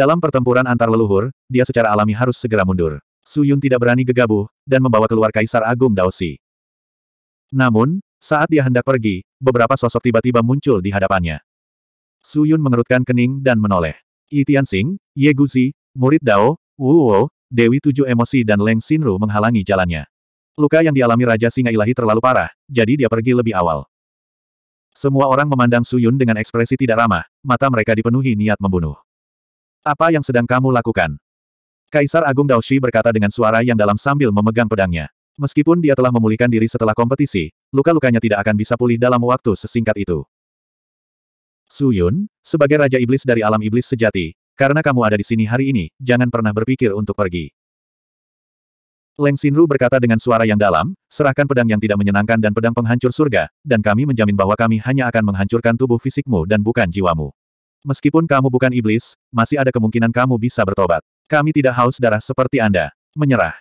Dalam pertempuran antar leluhur, dia secara alami harus segera mundur. Su Yun tidak berani gegabah, dan membawa keluar Kaisar Agung Daosi. Namun, saat dia hendak pergi, beberapa sosok tiba-tiba muncul di hadapannya. Su Yun mengerutkan kening dan menoleh. Yi Tianxing, Ye Guzi, murid Dao, Wu Wo, Dewi Tujuh Emosi dan Leng Xinru menghalangi jalannya. Luka yang dialami Raja Singa Ilahi terlalu parah, jadi dia pergi lebih awal. Semua orang memandang Su Yun dengan ekspresi tidak ramah, mata mereka dipenuhi niat membunuh. Apa yang sedang kamu lakukan? Kaisar Agung Daoshi berkata dengan suara yang dalam sambil memegang pedangnya. Meskipun dia telah memulihkan diri setelah kompetisi, luka-lukanya tidak akan bisa pulih dalam waktu sesingkat itu. Su Yun, sebagai Raja Iblis dari alam iblis sejati, karena kamu ada di sini hari ini, jangan pernah berpikir untuk pergi. Leng Xinru berkata dengan suara yang dalam, serahkan pedang yang tidak menyenangkan dan pedang penghancur surga, dan kami menjamin bahwa kami hanya akan menghancurkan tubuh fisikmu dan bukan jiwamu. Meskipun kamu bukan iblis, masih ada kemungkinan kamu bisa bertobat. Kami tidak haus darah seperti Anda. Menyerah.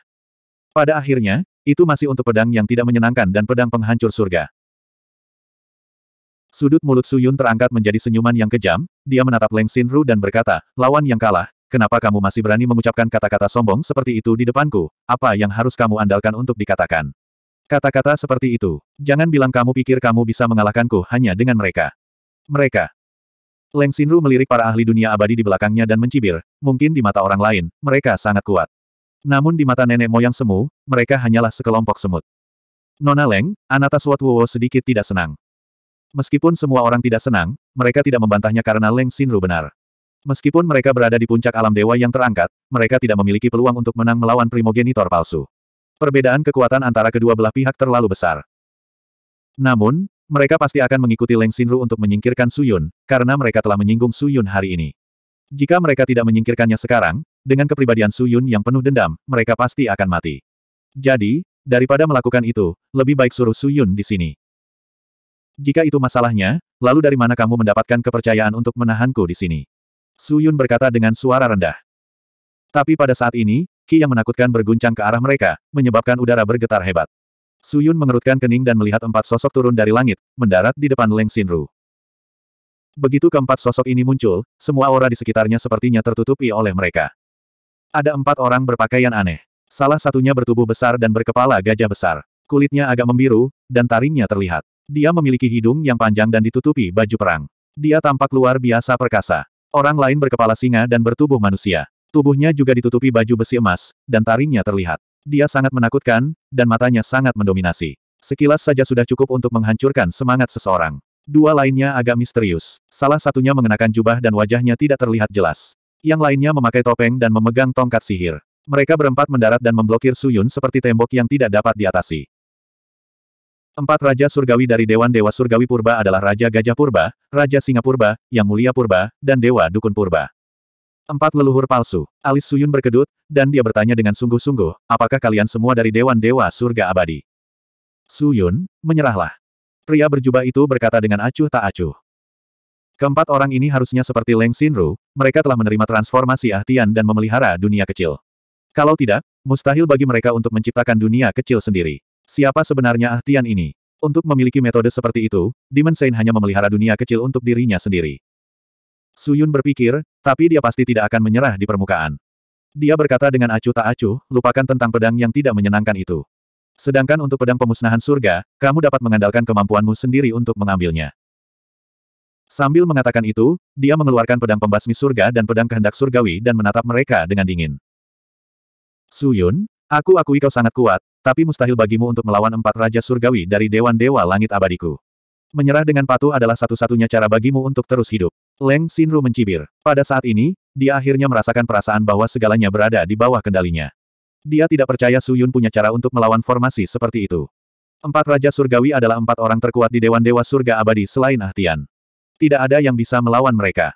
Pada akhirnya, itu masih untuk pedang yang tidak menyenangkan dan pedang penghancur surga. Sudut mulut Suyun terangkat menjadi senyuman yang kejam, dia menatap Leng Ru dan berkata, lawan yang kalah, kenapa kamu masih berani mengucapkan kata-kata sombong seperti itu di depanku, apa yang harus kamu andalkan untuk dikatakan? Kata-kata seperti itu, jangan bilang kamu pikir kamu bisa mengalahkanku hanya dengan mereka. Mereka, Leng Xinru melirik para ahli dunia abadi di belakangnya dan mencibir, mungkin di mata orang lain, mereka sangat kuat. Namun di mata nenek moyang Semu, mereka hanyalah sekelompok semut. Nona Leng, Anata Wuo sedikit tidak senang. Meskipun semua orang tidak senang, mereka tidak membantahnya karena Leng Xinru benar. Meskipun mereka berada di puncak alam dewa yang terangkat, mereka tidak memiliki peluang untuk menang melawan primogenitor palsu. Perbedaan kekuatan antara kedua belah pihak terlalu besar. Namun, mereka pasti akan mengikuti Leng Xinru untuk menyingkirkan Suyun, karena mereka telah menyinggung Suyun hari ini. Jika mereka tidak menyingkirkannya sekarang, dengan kepribadian Suyun yang penuh dendam, mereka pasti akan mati. Jadi, daripada melakukan itu, lebih baik suruh Suyun di sini. Jika itu masalahnya, lalu dari mana kamu mendapatkan kepercayaan untuk menahanku di sini? Suyun berkata dengan suara rendah. Tapi pada saat ini, Ki yang menakutkan berguncang ke arah mereka, menyebabkan udara bergetar hebat. Suyun mengerutkan kening dan melihat empat sosok turun dari langit, mendarat di depan Leng Xinru. Begitu keempat sosok ini muncul, semua aura di sekitarnya sepertinya tertutupi oleh mereka. Ada empat orang berpakaian aneh. Salah satunya bertubuh besar dan berkepala gajah besar. Kulitnya agak membiru, dan taringnya terlihat. Dia memiliki hidung yang panjang dan ditutupi baju perang. Dia tampak luar biasa perkasa. Orang lain berkepala singa dan bertubuh manusia. Tubuhnya juga ditutupi baju besi emas, dan taringnya terlihat. Dia sangat menakutkan, dan matanya sangat mendominasi. Sekilas saja sudah cukup untuk menghancurkan semangat seseorang. Dua lainnya agak misterius. Salah satunya mengenakan jubah dan wajahnya tidak terlihat jelas. Yang lainnya memakai topeng dan memegang tongkat sihir. Mereka berempat mendarat dan memblokir Suyun seperti tembok yang tidak dapat diatasi. Empat Raja Surgawi dari Dewan Dewa Surgawi Purba adalah Raja Gajah Purba, Raja Singa Purba, Yang Mulia Purba, dan Dewa Dukun Purba. Empat leluhur palsu. Alis Suyun berkedut, dan dia bertanya dengan sungguh-sungguh, apakah kalian semua dari Dewan-Dewa Surga Abadi? Suyun, menyerahlah. Pria berjubah itu berkata dengan acuh tak acuh. Keempat orang ini harusnya seperti Leng Xinru, mereka telah menerima transformasi ahtian dan memelihara dunia kecil. Kalau tidak, mustahil bagi mereka untuk menciptakan dunia kecil sendiri. Siapa sebenarnya ahtian ini? Untuk memiliki metode seperti itu, Demon Saint hanya memelihara dunia kecil untuk dirinya sendiri. Su Yun berpikir, tapi dia pasti tidak akan menyerah di permukaan. Dia berkata dengan acuh tak acuh, lupakan tentang pedang yang tidak menyenangkan itu. Sedangkan untuk pedang pemusnahan surga, kamu dapat mengandalkan kemampuanmu sendiri untuk mengambilnya. Sambil mengatakan itu, dia mengeluarkan pedang pembasmi surga dan pedang kehendak surgawi dan menatap mereka dengan dingin. Su Yun, aku akui kau sangat kuat, tapi mustahil bagimu untuk melawan empat raja surgawi dari Dewan Dewa Langit Abadiku. Menyerah dengan patuh adalah satu-satunya cara bagimu untuk terus hidup. Leng Sinru mencibir. Pada saat ini, dia akhirnya merasakan perasaan bahwa segalanya berada di bawah kendalinya. Dia tidak percaya Su Yun punya cara untuk melawan formasi seperti itu. Empat Raja Surgawi adalah empat orang terkuat di Dewan Dewa Surga Abadi selain Ahtian. Tidak ada yang bisa melawan mereka.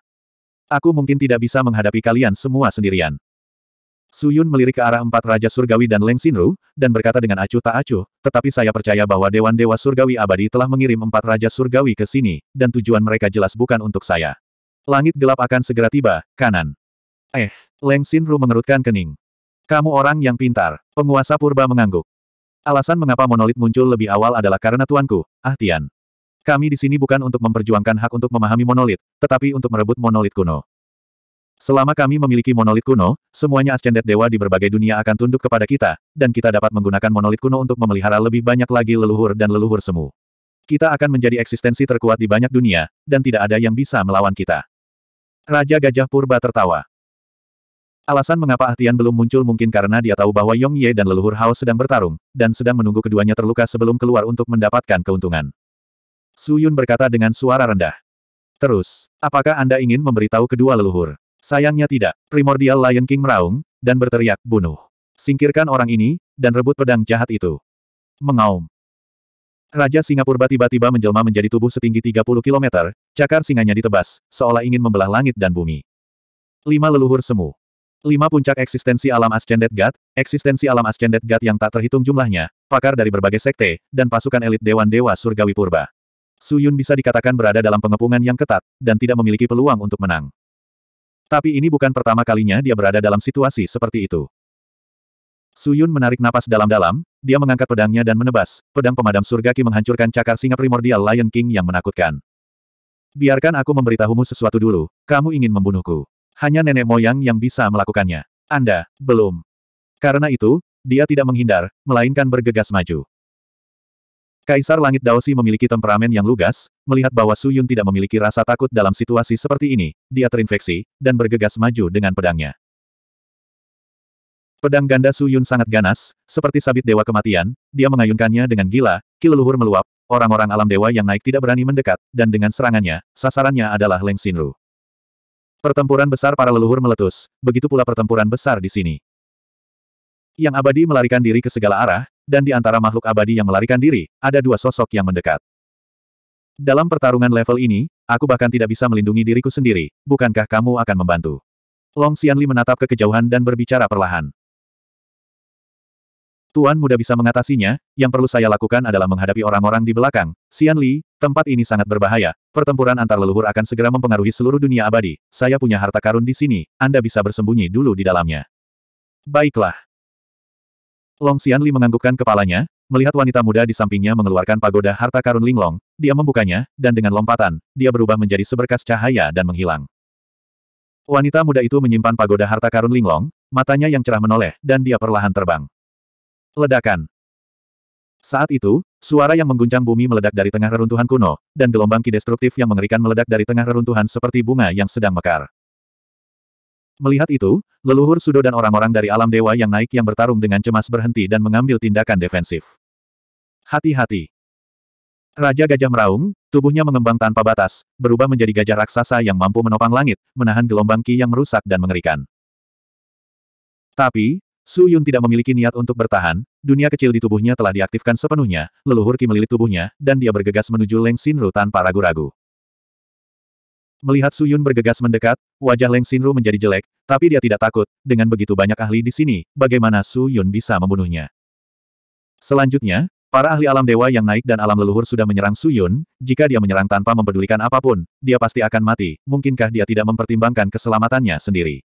Aku mungkin tidak bisa menghadapi kalian semua sendirian. Su Yun melirik ke arah empat Raja Surgawi dan Leng Sinru, dan berkata dengan acuh tak acuh, tetapi saya percaya bahwa Dewan Dewa Surgawi Abadi telah mengirim empat Raja Surgawi ke sini, dan tujuan mereka jelas bukan untuk saya. Langit gelap akan segera tiba, kanan. Eh, Leng Xinru mengerutkan kening. Kamu orang yang pintar, penguasa purba mengangguk. Alasan mengapa monolit muncul lebih awal adalah karena tuanku, Ah Tian. Kami di sini bukan untuk memperjuangkan hak untuk memahami monolit, tetapi untuk merebut monolit kuno. Selama kami memiliki monolit kuno, semuanya ascendet dewa di berbagai dunia akan tunduk kepada kita, dan kita dapat menggunakan monolit kuno untuk memelihara lebih banyak lagi leluhur dan leluhur semu. Kita akan menjadi eksistensi terkuat di banyak dunia, dan tidak ada yang bisa melawan kita. Raja Gajah Purba tertawa. Alasan mengapa Ahtian belum muncul mungkin karena dia tahu bahwa Yong Ye dan leluhur Hao sedang bertarung, dan sedang menunggu keduanya terluka sebelum keluar untuk mendapatkan keuntungan. Su Yun berkata dengan suara rendah. Terus, apakah Anda ingin memberitahu kedua leluhur? Sayangnya tidak. Primordial Lion King meraung, dan berteriak, bunuh. Singkirkan orang ini, dan rebut pedang jahat itu. Mengaum. Raja Singapura tiba-tiba menjelma menjadi tubuh setinggi 30 km, cakar singanya ditebas, seolah ingin membelah langit dan bumi. Lima leluhur semu. Lima puncak eksistensi alam Ascended God, eksistensi alam Ascended God yang tak terhitung jumlahnya, pakar dari berbagai sekte, dan pasukan elit Dewan-Dewa Surgawi Purba. Suyun bisa dikatakan berada dalam pengepungan yang ketat, dan tidak memiliki peluang untuk menang. Tapi ini bukan pertama kalinya dia berada dalam situasi seperti itu. Suyun menarik napas dalam-dalam, dia mengangkat pedangnya dan menebas. Pedang pemadam surgaki menghancurkan cakar singa primordial Lion King yang menakutkan. Biarkan aku memberitahumu sesuatu dulu, kamu ingin membunuhku. Hanya nenek moyang yang bisa melakukannya. Anda, belum. Karena itu, dia tidak menghindar, melainkan bergegas maju. Kaisar Langit Daosi memiliki temperamen yang lugas, melihat bahwa Suyun tidak memiliki rasa takut dalam situasi seperti ini, dia terinfeksi, dan bergegas maju dengan pedangnya. Pedang ganda Su Yun sangat ganas, seperti sabit dewa kematian, dia mengayunkannya dengan gila, kileluhur meluap, orang-orang alam dewa yang naik tidak berani mendekat, dan dengan serangannya, sasarannya adalah Leng Xinru. Pertempuran besar para leluhur meletus, begitu pula pertempuran besar di sini. Yang abadi melarikan diri ke segala arah, dan di antara makhluk abadi yang melarikan diri, ada dua sosok yang mendekat. Dalam pertarungan level ini, aku bahkan tidak bisa melindungi diriku sendiri, bukankah kamu akan membantu? Long Xianli menatap ke kejauhan dan berbicara perlahan. Tuan muda bisa mengatasinya, yang perlu saya lakukan adalah menghadapi orang-orang di belakang. Xian Li, tempat ini sangat berbahaya. Pertempuran antar leluhur akan segera mempengaruhi seluruh dunia abadi. Saya punya harta karun di sini, Anda bisa bersembunyi dulu di dalamnya. Baiklah. Long Xian Li menganggukkan kepalanya, melihat wanita muda di sampingnya mengeluarkan pagoda harta karun linglong, dia membukanya, dan dengan lompatan, dia berubah menjadi seberkas cahaya dan menghilang. Wanita muda itu menyimpan pagoda harta karun linglong, matanya yang cerah menoleh, dan dia perlahan terbang. Ledakan. Saat itu, suara yang mengguncang bumi meledak dari tengah reruntuhan kuno, dan gelombang ki destruktif yang mengerikan meledak dari tengah reruntuhan seperti bunga yang sedang mekar. Melihat itu, leluhur Sudo dan orang-orang dari alam dewa yang naik yang bertarung dengan cemas berhenti dan mengambil tindakan defensif. Hati-hati. Raja Gajah Meraung, tubuhnya mengembang tanpa batas, berubah menjadi gajah raksasa yang mampu menopang langit, menahan gelombang ki yang merusak dan mengerikan. Tapi, Su Yun tidak memiliki niat untuk bertahan, dunia kecil di tubuhnya telah diaktifkan sepenuhnya, leluhur Ki melilit tubuhnya, dan dia bergegas menuju Leng Xinru tanpa ragu-ragu. Melihat Su Yun bergegas mendekat, wajah Leng Xinru menjadi jelek, tapi dia tidak takut, dengan begitu banyak ahli di sini, bagaimana Su Yun bisa membunuhnya. Selanjutnya, para ahli alam dewa yang naik dan alam leluhur sudah menyerang Su Yun, jika dia menyerang tanpa mempedulikan apapun, dia pasti akan mati, mungkinkah dia tidak mempertimbangkan keselamatannya sendiri.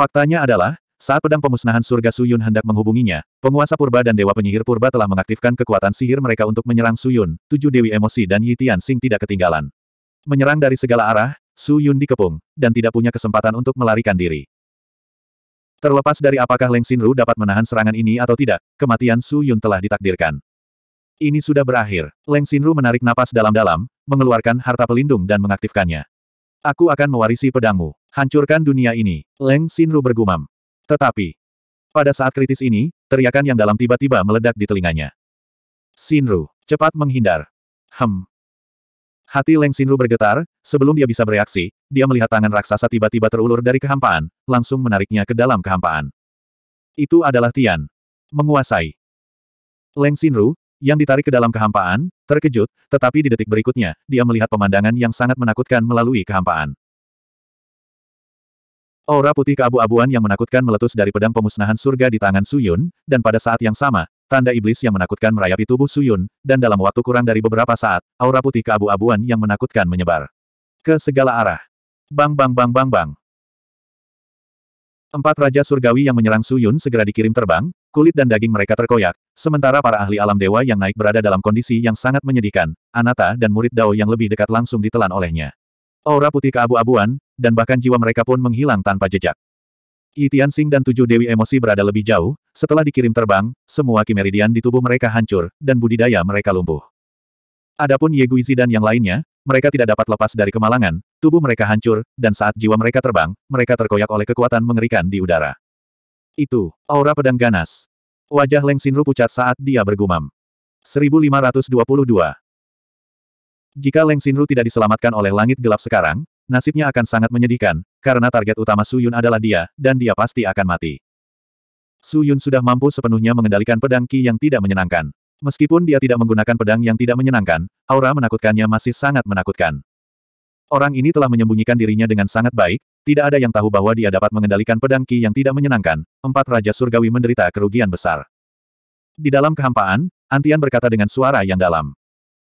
Faktanya adalah, saat pedang pemusnahan surga Suyun hendak menghubunginya, penguasa purba dan dewa penyihir purba telah mengaktifkan kekuatan sihir mereka untuk menyerang Suyun, tujuh dewi emosi dan Yi Sing tidak ketinggalan. Menyerang dari segala arah, Suyun dikepung, dan tidak punya kesempatan untuk melarikan diri. Terlepas dari apakah Leng Xinru dapat menahan serangan ini atau tidak, kematian Suyun telah ditakdirkan. Ini sudah berakhir. Leng Xinru menarik napas dalam-dalam, mengeluarkan harta pelindung dan mengaktifkannya. Aku akan mewarisi pedangmu. Hancurkan dunia ini, Leng Xinru bergumam. Tetapi, pada saat kritis ini, teriakan yang dalam tiba-tiba meledak di telinganya. Xinru, cepat menghindar. Hem. Hati Leng Xinru bergetar, sebelum dia bisa bereaksi, dia melihat tangan raksasa tiba-tiba terulur dari kehampaan, langsung menariknya ke dalam kehampaan. Itu adalah Tian. Menguasai. Leng Xinru, yang ditarik ke dalam kehampaan, terkejut, tetapi di detik berikutnya, dia melihat pemandangan yang sangat menakutkan melalui kehampaan. Aura putih keabu-abuan yang menakutkan meletus dari pedang pemusnahan surga di tangan Suyun, dan pada saat yang sama, tanda iblis yang menakutkan merayapi tubuh Suyun, dan dalam waktu kurang dari beberapa saat, aura putih keabu-abuan yang menakutkan menyebar ke segala arah. Bang bang bang bang bang. Empat raja surgawi yang menyerang Suyun segera dikirim terbang, kulit dan daging mereka terkoyak, sementara para ahli alam dewa yang naik berada dalam kondisi yang sangat menyedihkan, Anata dan murid Dao yang lebih dekat langsung ditelan olehnya. Aura putih keabu-abuan, dan bahkan jiwa mereka pun menghilang tanpa jejak. Yi Tianxing dan tujuh dewi emosi berada lebih jauh, setelah dikirim terbang, semua kimeridian di tubuh mereka hancur, dan budidaya mereka lumpuh. Adapun Ye Guizi dan yang lainnya, mereka tidak dapat lepas dari kemalangan, tubuh mereka hancur, dan saat jiwa mereka terbang, mereka terkoyak oleh kekuatan mengerikan di udara. Itu, aura pedang ganas. Wajah Leng Xinru pucat saat dia bergumam. 1522 Jika Leng Xinru tidak diselamatkan oleh langit gelap sekarang, nasibnya akan sangat menyedihkan, karena target utama Su Yun adalah dia, dan dia pasti akan mati. Su Yun sudah mampu sepenuhnya mengendalikan pedang Qi yang tidak menyenangkan. Meskipun dia tidak menggunakan pedang yang tidak menyenangkan, aura menakutkannya masih sangat menakutkan. Orang ini telah menyembunyikan dirinya dengan sangat baik, tidak ada yang tahu bahwa dia dapat mengendalikan pedang Qi yang tidak menyenangkan, empat Raja Surgawi menderita kerugian besar. Di dalam kehampaan, Antian berkata dengan suara yang dalam.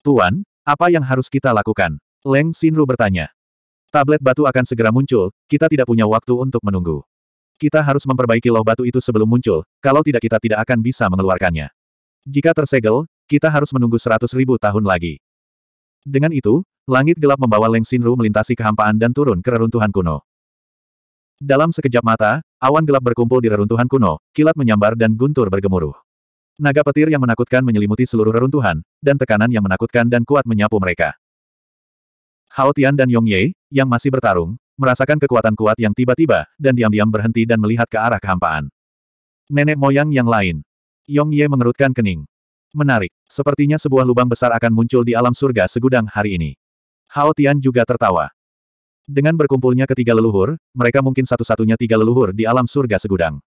Tuan, apa yang harus kita lakukan? Leng Xinru bertanya. Tablet batu akan segera muncul, kita tidak punya waktu untuk menunggu. Kita harus memperbaiki loh batu itu sebelum muncul, kalau tidak kita tidak akan bisa mengeluarkannya. Jika tersegel, kita harus menunggu seratus ribu tahun lagi. Dengan itu, langit gelap membawa Leng Xinru melintasi kehampaan dan turun ke reruntuhan kuno. Dalam sekejap mata, awan gelap berkumpul di reruntuhan kuno, kilat menyambar dan guntur bergemuruh. Naga petir yang menakutkan menyelimuti seluruh reruntuhan, dan tekanan yang menakutkan dan kuat menyapu mereka. Hao Tian dan Yong Ye, yang masih bertarung, merasakan kekuatan kuat yang tiba-tiba, dan diam-diam berhenti dan melihat ke arah kehampaan. Nenek moyang yang lain. Yong Ye mengerutkan kening. Menarik, sepertinya sebuah lubang besar akan muncul di alam surga segudang hari ini. Hao Tian juga tertawa. Dengan berkumpulnya ketiga leluhur, mereka mungkin satu-satunya tiga leluhur di alam surga segudang.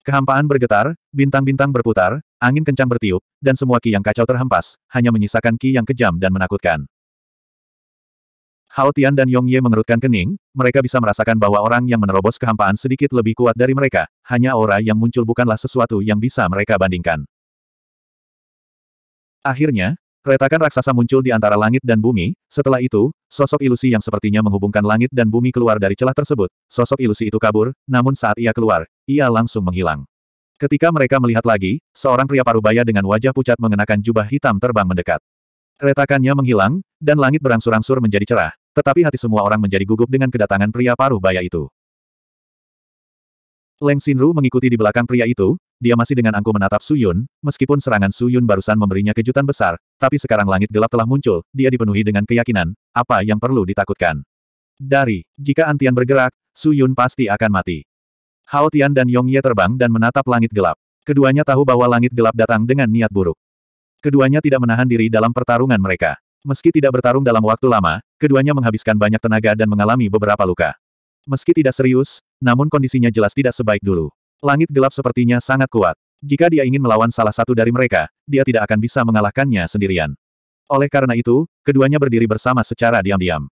Kehampaan bergetar, bintang-bintang berputar, angin kencang bertiup, dan semua ki yang kacau terhempas, hanya menyisakan ki yang kejam dan menakutkan. Hao Tian dan Yong Ye mengerutkan kening, mereka bisa merasakan bahwa orang yang menerobos kehampaan sedikit lebih kuat dari mereka, hanya aura yang muncul bukanlah sesuatu yang bisa mereka bandingkan. Akhirnya, retakan raksasa muncul di antara langit dan bumi, setelah itu, sosok ilusi yang sepertinya menghubungkan langit dan bumi keluar dari celah tersebut, sosok ilusi itu kabur, namun saat ia keluar, ia langsung menghilang. Ketika mereka melihat lagi, seorang pria parubaya dengan wajah pucat mengenakan jubah hitam terbang mendekat. Retakannya menghilang, dan langit berangsur-angsur menjadi cerah, tetapi hati semua orang menjadi gugup dengan kedatangan pria paruh baya itu. Leng Xinru mengikuti di belakang pria itu, dia masih dengan angku menatap Suyun, meskipun serangan Suyun barusan memberinya kejutan besar, tapi sekarang langit gelap telah muncul, dia dipenuhi dengan keyakinan, apa yang perlu ditakutkan. Dari, jika Antian bergerak, Suyun pasti akan mati. Hao Tian dan Yong Ye terbang dan menatap langit gelap. Keduanya tahu bahwa langit gelap datang dengan niat buruk. Keduanya tidak menahan diri dalam pertarungan mereka. Meski tidak bertarung dalam waktu lama, keduanya menghabiskan banyak tenaga dan mengalami beberapa luka. Meski tidak serius, namun kondisinya jelas tidak sebaik dulu. Langit gelap sepertinya sangat kuat. Jika dia ingin melawan salah satu dari mereka, dia tidak akan bisa mengalahkannya sendirian. Oleh karena itu, keduanya berdiri bersama secara diam-diam.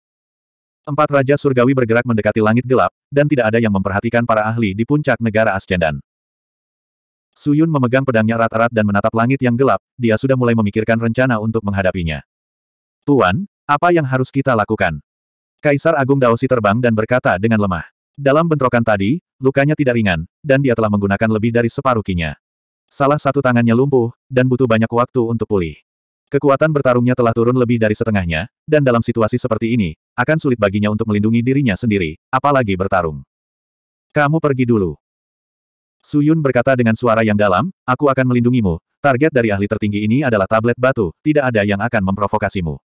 Empat Raja Surgawi bergerak mendekati langit gelap, dan tidak ada yang memperhatikan para ahli di puncak negara Ascendan. Suyun memegang pedangnya rata-rata dan menatap langit yang gelap, dia sudah mulai memikirkan rencana untuk menghadapinya. Tuan, apa yang harus kita lakukan? Kaisar Agung Daosi terbang dan berkata dengan lemah. Dalam bentrokan tadi, lukanya tidak ringan, dan dia telah menggunakan lebih dari separuh kinya. Salah satu tangannya lumpuh, dan butuh banyak waktu untuk pulih. Kekuatan bertarungnya telah turun lebih dari setengahnya, dan dalam situasi seperti ini, akan sulit baginya untuk melindungi dirinya sendiri, apalagi bertarung. Kamu pergi dulu. Suyun berkata dengan suara yang dalam, aku akan melindungimu, target dari ahli tertinggi ini adalah tablet batu, tidak ada yang akan memprovokasimu.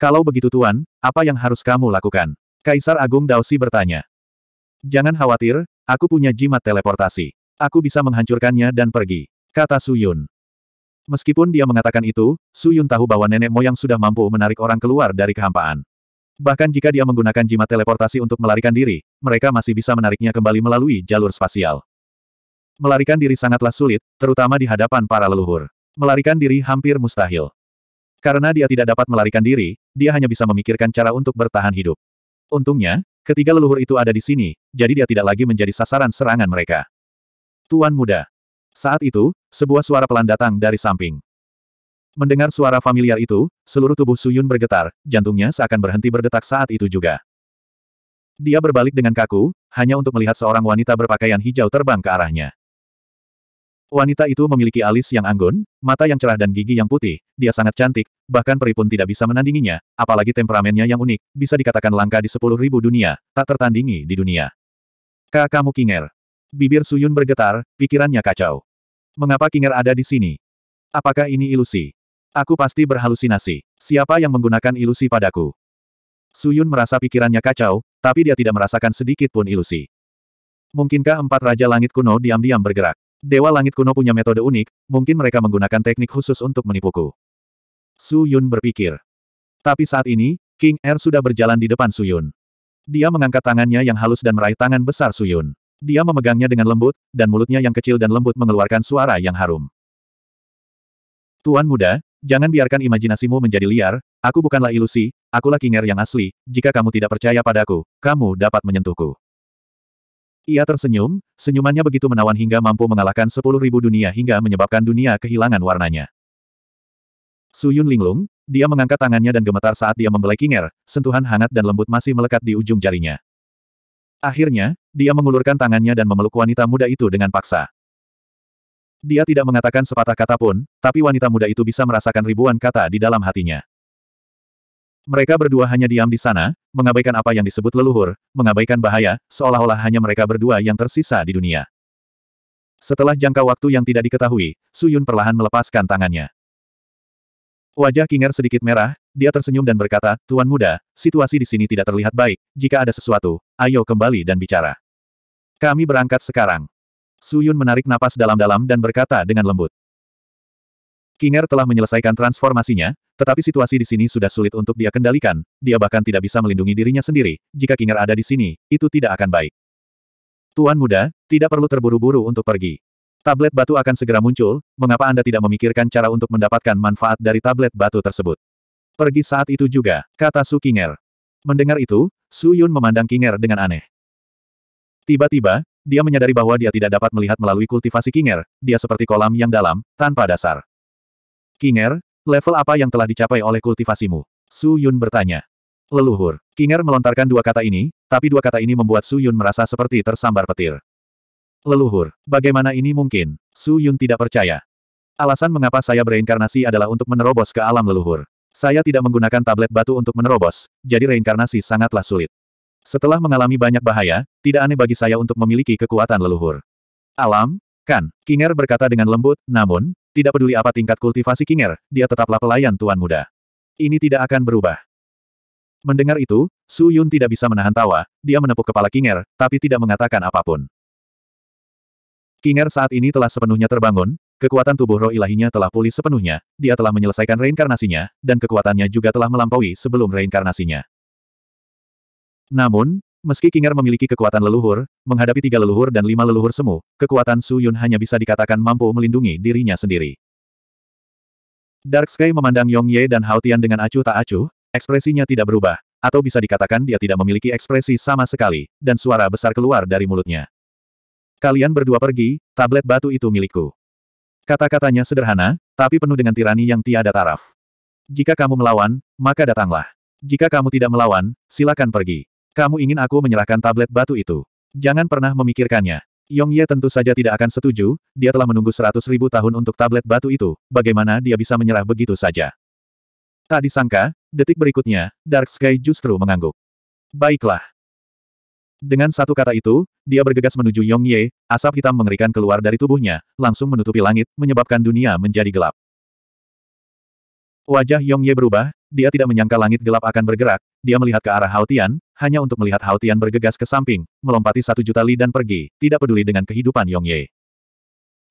Kalau begitu Tuan, apa yang harus kamu lakukan? Kaisar Agung Daosi bertanya. Jangan khawatir, aku punya jimat teleportasi. Aku bisa menghancurkannya dan pergi, kata Suyun. Meskipun dia mengatakan itu, Suyun tahu bahwa nenek moyang sudah mampu menarik orang keluar dari kehampaan. Bahkan jika dia menggunakan jimat teleportasi untuk melarikan diri, mereka masih bisa menariknya kembali melalui jalur spasial. Melarikan diri sangatlah sulit, terutama di hadapan para leluhur. Melarikan diri hampir mustahil. Karena dia tidak dapat melarikan diri, dia hanya bisa memikirkan cara untuk bertahan hidup. Untungnya, ketiga leluhur itu ada di sini, jadi dia tidak lagi menjadi sasaran serangan mereka. Tuan muda. Saat itu, sebuah suara pelan datang dari samping. Mendengar suara familiar itu, seluruh tubuh Suyun bergetar, jantungnya seakan berhenti berdetak saat itu juga. Dia berbalik dengan kaku, hanya untuk melihat seorang wanita berpakaian hijau terbang ke arahnya. Wanita itu memiliki alis yang anggun, mata yang cerah dan gigi yang putih, dia sangat cantik, bahkan peri pun tidak bisa menandinginya, apalagi temperamennya yang unik, bisa dikatakan langka di sepuluh ribu dunia, tak tertandingi di dunia. Kak Kinger. Bibir Suyun bergetar, pikirannya kacau. Mengapa Kinger ada di sini? Apakah ini ilusi? Aku pasti berhalusinasi. Siapa yang menggunakan ilusi padaku? Suyun merasa pikirannya kacau, tapi dia tidak merasakan sedikit pun ilusi. Mungkinkah empat raja langit kuno diam-diam bergerak? Dewa Langit kuno punya metode unik, mungkin mereka menggunakan teknik khusus untuk menipuku. Su Yun berpikir. Tapi saat ini, King Er sudah berjalan di depan Su Yun. Dia mengangkat tangannya yang halus dan meraih tangan besar Su Yun. Dia memegangnya dengan lembut, dan mulutnya yang kecil dan lembut mengeluarkan suara yang harum. Tuan muda, jangan biarkan imajinasimu menjadi liar, aku bukanlah ilusi, akulah King Er yang asli, jika kamu tidak percaya padaku, kamu dapat menyentuhku. Ia tersenyum, senyumannya begitu menawan hingga mampu mengalahkan sepuluh ribu dunia hingga menyebabkan dunia kehilangan warnanya. Su Yun linglung, dia mengangkat tangannya dan gemetar saat dia membelai kinger, sentuhan hangat dan lembut masih melekat di ujung jarinya. Akhirnya, dia mengulurkan tangannya dan memeluk wanita muda itu dengan paksa. Dia tidak mengatakan sepatah kata pun, tapi wanita muda itu bisa merasakan ribuan kata di dalam hatinya. Mereka berdua hanya diam di sana, mengabaikan apa yang disebut leluhur, mengabaikan bahaya, seolah-olah hanya mereka berdua yang tersisa di dunia. Setelah jangka waktu yang tidak diketahui, Suyun perlahan melepaskan tangannya. Wajah Kinger sedikit merah, dia tersenyum dan berkata, Tuan muda, situasi di sini tidak terlihat baik, jika ada sesuatu, ayo kembali dan bicara. Kami berangkat sekarang. Suyun menarik napas dalam-dalam dan berkata dengan lembut. Kinger telah menyelesaikan transformasinya, tetapi situasi di sini sudah sulit untuk dia kendalikan, dia bahkan tidak bisa melindungi dirinya sendiri, jika Kinger ada di sini, itu tidak akan baik. Tuan muda, tidak perlu terburu-buru untuk pergi. Tablet batu akan segera muncul, mengapa Anda tidak memikirkan cara untuk mendapatkan manfaat dari tablet batu tersebut? Pergi saat itu juga, kata Su Kinger. Mendengar itu, Su Yun memandang Kinger dengan aneh. Tiba-tiba, dia menyadari bahwa dia tidak dapat melihat melalui kultivasi Kinger, dia seperti kolam yang dalam, tanpa dasar. Kinger, level apa yang telah dicapai oleh kultivasimu? Su Yun bertanya. Leluhur. Kinger melontarkan dua kata ini, tapi dua kata ini membuat Su Yun merasa seperti tersambar petir. Leluhur. Bagaimana ini mungkin? Su Yun tidak percaya. Alasan mengapa saya bereinkarnasi adalah untuk menerobos ke alam leluhur. Saya tidak menggunakan tablet batu untuk menerobos, jadi reinkarnasi sangatlah sulit. Setelah mengalami banyak bahaya, tidak aneh bagi saya untuk memiliki kekuatan leluhur. Alam, kan? Kinger berkata dengan lembut, namun, tidak peduli apa tingkat kultivasi Kinger, dia tetaplah pelayan tuan muda. Ini tidak akan berubah. Mendengar itu, Su Yun tidak bisa menahan tawa, dia menepuk kepala Kinger, tapi tidak mengatakan apapun. Kinger saat ini telah sepenuhnya terbangun, kekuatan tubuh roh ilahinya telah pulih sepenuhnya, dia telah menyelesaikan reinkarnasinya, dan kekuatannya juga telah melampaui sebelum reinkarnasinya. Namun, Meski Kingar er memiliki kekuatan leluhur, menghadapi tiga leluhur dan lima leluhur semu, kekuatan Su Yun hanya bisa dikatakan mampu melindungi dirinya sendiri. Dark Sky memandang Yong Ye dan Hao Tian dengan acuh tak acuh, ekspresinya tidak berubah, atau bisa dikatakan dia tidak memiliki ekspresi sama sekali, dan suara besar keluar dari mulutnya. Kalian berdua pergi, tablet batu itu milikku. Kata-katanya sederhana, tapi penuh dengan tirani yang tiada taraf. Jika kamu melawan, maka datanglah. Jika kamu tidak melawan, silakan pergi. Kamu ingin aku menyerahkan tablet batu itu? Jangan pernah memikirkannya. Yong Ye tentu saja tidak akan setuju, dia telah menunggu seratus ribu tahun untuk tablet batu itu, bagaimana dia bisa menyerah begitu saja? Tak disangka, detik berikutnya, Dark Sky justru mengangguk. Baiklah. Dengan satu kata itu, dia bergegas menuju Yong Ye, asap hitam mengerikan keluar dari tubuhnya, langsung menutupi langit, menyebabkan dunia menjadi gelap. Wajah Yong Ye berubah, dia tidak menyangka langit gelap akan bergerak, dia melihat ke arah Haotian, hanya untuk melihat Haotian bergegas ke samping, melompati satu juta li dan pergi, tidak peduli dengan kehidupan Yong Ye.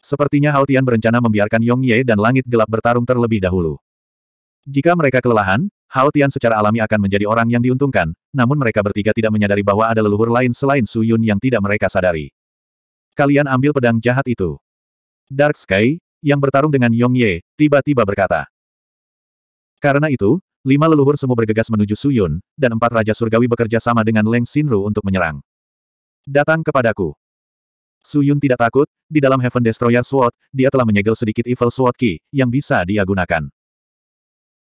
Sepertinya Haotian berencana membiarkan Yong Ye dan langit gelap bertarung terlebih dahulu. Jika mereka kelelahan, Haotian secara alami akan menjadi orang yang diuntungkan, namun mereka bertiga tidak menyadari bahwa ada leluhur lain selain Su Yun yang tidak mereka sadari. Kalian ambil pedang jahat itu. Dark Sky, yang bertarung dengan Yong Ye, tiba-tiba berkata. Karena itu, lima leluhur semu bergegas menuju Suyun, dan empat Raja Surgawi bekerja sama dengan Leng Xinru untuk menyerang. Datang kepadaku. Suyun tidak takut, di dalam Heaven Destroyer Sword, dia telah menyegel sedikit Evil Sword Key, yang bisa dia gunakan.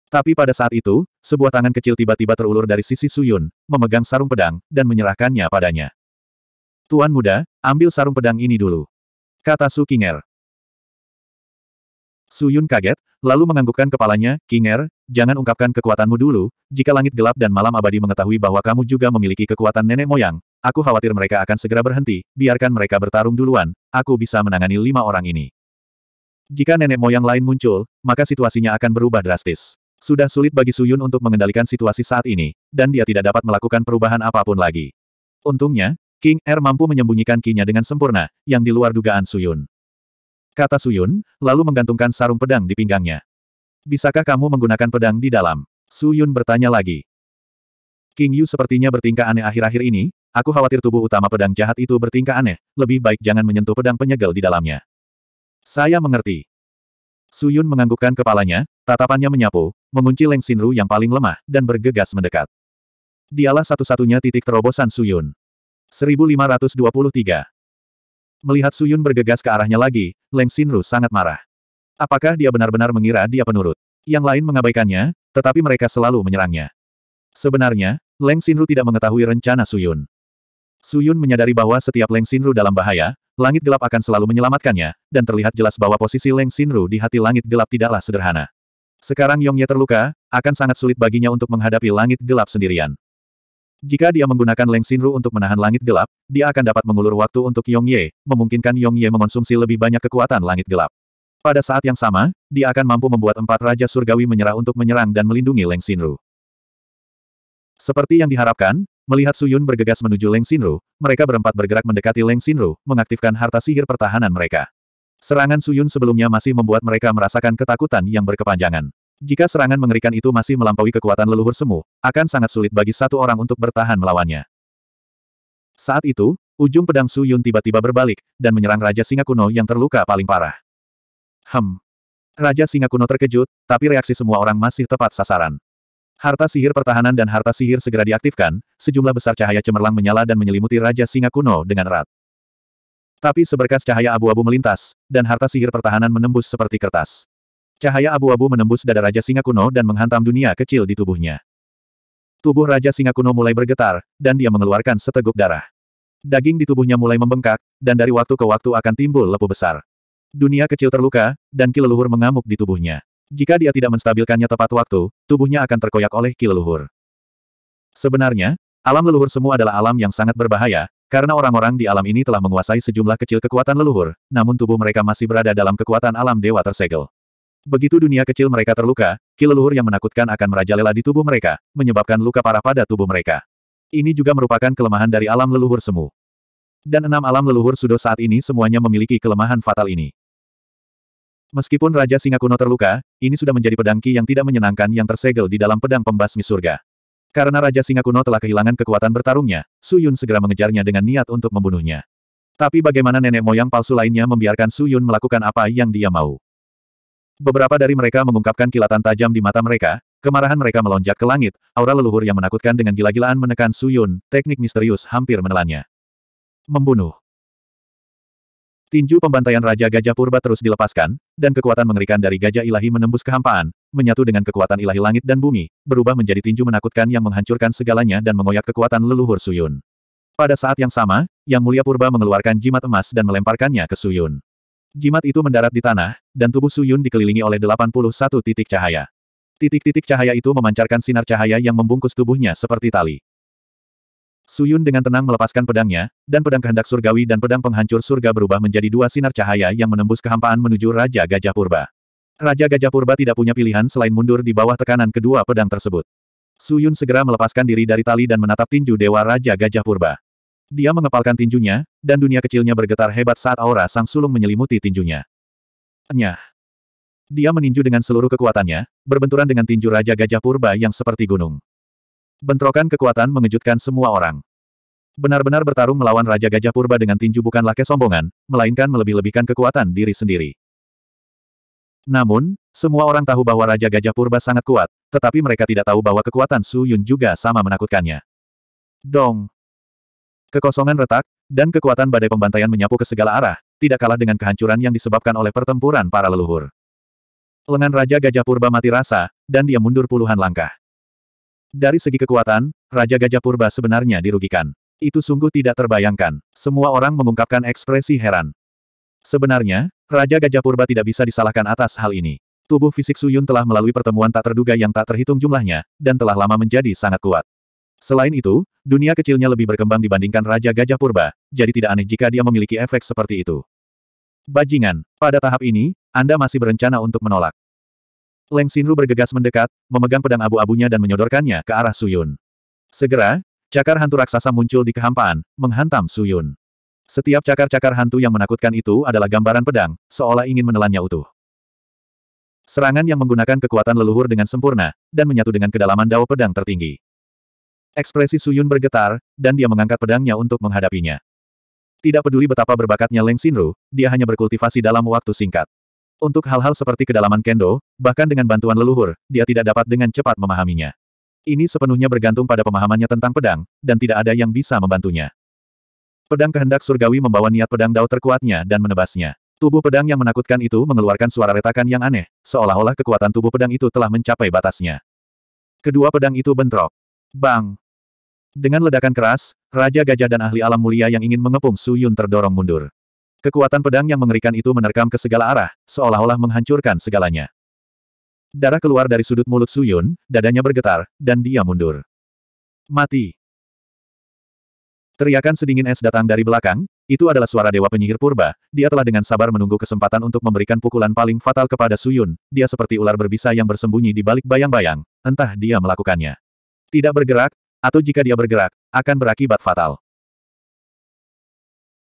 Tapi pada saat itu, sebuah tangan kecil tiba-tiba terulur dari sisi Suyun, memegang sarung pedang, dan menyerahkannya padanya. Tuan muda, ambil sarung pedang ini dulu. Kata Su Kinger. Su Yun kaget, lalu menganggukkan kepalanya, King Er, jangan ungkapkan kekuatanmu dulu, jika langit gelap dan malam abadi mengetahui bahwa kamu juga memiliki kekuatan nenek moyang, aku khawatir mereka akan segera berhenti, biarkan mereka bertarung duluan, aku bisa menangani lima orang ini. Jika nenek moyang lain muncul, maka situasinya akan berubah drastis. Sudah sulit bagi Su Yun untuk mengendalikan situasi saat ini, dan dia tidak dapat melakukan perubahan apapun lagi. Untungnya, King Er mampu menyembunyikan kinya dengan sempurna, yang di luar dugaan Su Yun. Kata Suyun, lalu menggantungkan sarung pedang di pinggangnya. Bisakah kamu menggunakan pedang di dalam? Suyun bertanya lagi. King Yu sepertinya bertingkah aneh akhir-akhir ini, aku khawatir tubuh utama pedang jahat itu bertingkah aneh, lebih baik jangan menyentuh pedang penyegel di dalamnya. Saya mengerti. Suyun menganggukkan kepalanya, tatapannya menyapu, mengunci Leng Xinru yang paling lemah, dan bergegas mendekat. Dialah satu-satunya titik terobosan Suyun. 1523 Melihat Suyun bergegas ke arahnya lagi, Leng Xinru sangat marah. Apakah dia benar-benar mengira dia penurut? Yang lain mengabaikannya, tetapi mereka selalu menyerangnya. Sebenarnya, Leng Xinru tidak mengetahui rencana Suyun. Suyun menyadari bahwa setiap Leng Xinru dalam bahaya, langit gelap akan selalu menyelamatkannya, dan terlihat jelas bahwa posisi Leng Xinru di hati langit gelap tidaklah sederhana. Sekarang Yongye terluka, akan sangat sulit baginya untuk menghadapi langit gelap sendirian. Jika dia menggunakan Leng Xinru untuk menahan langit gelap, dia akan dapat mengulur waktu untuk Yong Ye, memungkinkan Yong Ye mengonsumsi lebih banyak kekuatan langit gelap. Pada saat yang sama, dia akan mampu membuat empat Raja Surgawi menyerah untuk menyerang dan melindungi Leng Xinru. Seperti yang diharapkan, melihat Su Yun bergegas menuju Leng Xinru, mereka berempat bergerak mendekati Leng Xinru, mengaktifkan harta sihir pertahanan mereka. Serangan Su Yun sebelumnya masih membuat mereka merasakan ketakutan yang berkepanjangan. Jika serangan mengerikan itu masih melampaui kekuatan leluhur semu, akan sangat sulit bagi satu orang untuk bertahan melawannya. Saat itu, ujung pedang Su Yun tiba-tiba berbalik, dan menyerang Raja Singa Kuno yang terluka paling parah. Hem. Raja Singa Kuno terkejut, tapi reaksi semua orang masih tepat sasaran. Harta sihir pertahanan dan harta sihir segera diaktifkan, sejumlah besar cahaya cemerlang menyala dan menyelimuti Raja Singa Kuno dengan erat. Tapi seberkas cahaya abu-abu melintas, dan harta sihir pertahanan menembus seperti kertas. Cahaya abu-abu menembus dada Raja Singa Kuno dan menghantam dunia kecil di tubuhnya. Tubuh Raja Singa Kuno mulai bergetar, dan dia mengeluarkan seteguk darah. Daging di tubuhnya mulai membengkak, dan dari waktu ke waktu akan timbul lepuh besar. Dunia kecil terluka, dan kileluhur mengamuk di tubuhnya. Jika dia tidak menstabilkannya tepat waktu, tubuhnya akan terkoyak oleh kileluhur. Sebenarnya, alam leluhur semua adalah alam yang sangat berbahaya, karena orang-orang di alam ini telah menguasai sejumlah kecil kekuatan leluhur, namun tubuh mereka masih berada dalam kekuatan alam dewa tersegel. Begitu dunia kecil mereka terluka, kileluhur yang menakutkan akan merajalela di tubuh mereka, menyebabkan luka parah pada tubuh mereka. Ini juga merupakan kelemahan dari alam leluhur semu. Dan enam alam leluhur sudo saat ini semuanya memiliki kelemahan fatal ini. Meskipun Raja Singa Kuno terluka, ini sudah menjadi pedang Ki yang tidak menyenangkan yang tersegel di dalam pedang pembasmi surga. Karena Raja Singa Kuno telah kehilangan kekuatan bertarungnya, Su Yun segera mengejarnya dengan niat untuk membunuhnya. Tapi bagaimana nenek moyang palsu lainnya membiarkan Su Yun melakukan apa yang dia mau? Beberapa dari mereka mengungkapkan kilatan tajam di mata mereka, kemarahan mereka melonjak ke langit, aura leluhur yang menakutkan dengan gila-gilaan menekan Suyun, teknik misterius hampir menelannya. Membunuh. Tinju pembantaian Raja Gajah Purba terus dilepaskan, dan kekuatan mengerikan dari gajah ilahi menembus kehampaan, menyatu dengan kekuatan ilahi langit dan bumi, berubah menjadi tinju menakutkan yang menghancurkan segalanya dan mengoyak kekuatan leluhur Suyun. Pada saat yang sama, Yang Mulia Purba mengeluarkan jimat emas dan melemparkannya ke Suyun. Jimat itu mendarat di tanah, dan tubuh Suyun dikelilingi oleh 81 titik cahaya. Titik-titik cahaya itu memancarkan sinar cahaya yang membungkus tubuhnya seperti tali. Suyun dengan tenang melepaskan pedangnya, dan pedang kehendak surgawi dan pedang penghancur surga berubah menjadi dua sinar cahaya yang menembus kehampaan menuju Raja Gajah Purba. Raja Gajah Purba tidak punya pilihan selain mundur di bawah tekanan kedua pedang tersebut. Suyun segera melepaskan diri dari tali dan menatap tinju Dewa Raja Gajah Purba. Dia mengepalkan tinjunya, dan dunia kecilnya bergetar hebat saat aura sang sulung menyelimuti tinjunya. Nyah. Dia meninju dengan seluruh kekuatannya, berbenturan dengan tinju Raja Gajah Purba yang seperti gunung. Bentrokan kekuatan mengejutkan semua orang. Benar-benar bertarung melawan Raja Gajah Purba dengan tinju bukanlah kesombongan, melainkan melebih-lebihkan kekuatan diri sendiri. Namun, semua orang tahu bahwa Raja Gajah Purba sangat kuat, tetapi mereka tidak tahu bahwa kekuatan Su Yun juga sama menakutkannya. Dong! Kekosongan retak, dan kekuatan badai pembantaian menyapu ke segala arah, tidak kalah dengan kehancuran yang disebabkan oleh pertempuran para leluhur. Lengan Raja Gajah Purba mati rasa, dan dia mundur puluhan langkah. Dari segi kekuatan, Raja Gajah Purba sebenarnya dirugikan. Itu sungguh tidak terbayangkan. Semua orang mengungkapkan ekspresi heran. Sebenarnya, Raja Gajah Purba tidak bisa disalahkan atas hal ini. Tubuh fisik Suyun telah melalui pertemuan tak terduga yang tak terhitung jumlahnya, dan telah lama menjadi sangat kuat. Selain itu, dunia kecilnya lebih berkembang dibandingkan Raja Gajah Purba, jadi tidak aneh jika dia memiliki efek seperti itu. Bajingan, pada tahap ini, Anda masih berencana untuk menolak. Leng Xinru bergegas mendekat, memegang pedang abu-abunya dan menyodorkannya ke arah Suyun. Segera, cakar hantu raksasa muncul di kehampaan, menghantam Suyun. Setiap cakar-cakar hantu yang menakutkan itu adalah gambaran pedang, seolah ingin menelannya utuh. Serangan yang menggunakan kekuatan leluhur dengan sempurna, dan menyatu dengan kedalaman dao pedang tertinggi. Ekspresi Suyun bergetar, dan dia mengangkat pedangnya untuk menghadapinya. Tidak peduli betapa berbakatnya Leng Xinru, dia hanya berkultivasi dalam waktu singkat. Untuk hal-hal seperti kedalaman kendo, bahkan dengan bantuan leluhur, dia tidak dapat dengan cepat memahaminya. Ini sepenuhnya bergantung pada pemahamannya tentang pedang, dan tidak ada yang bisa membantunya. Pedang kehendak surgawi membawa niat pedang dao terkuatnya dan menebasnya. Tubuh pedang yang menakutkan itu mengeluarkan suara retakan yang aneh, seolah-olah kekuatan tubuh pedang itu telah mencapai batasnya. Kedua pedang itu bentrok. Bang! Dengan ledakan keras, Raja Gajah dan ahli alam mulia yang ingin mengepung Su Yun terdorong mundur. Kekuatan pedang yang mengerikan itu menerkam ke segala arah, seolah-olah menghancurkan segalanya. Darah keluar dari sudut mulut Su Yun, dadanya bergetar, dan dia mundur. Mati! Teriakan sedingin es datang dari belakang, itu adalah suara Dewa Penyihir Purba, dia telah dengan sabar menunggu kesempatan untuk memberikan pukulan paling fatal kepada Suyun, dia seperti ular berbisa yang bersembunyi di balik bayang-bayang, entah dia melakukannya. Tidak bergerak, atau jika dia bergerak, akan berakibat fatal.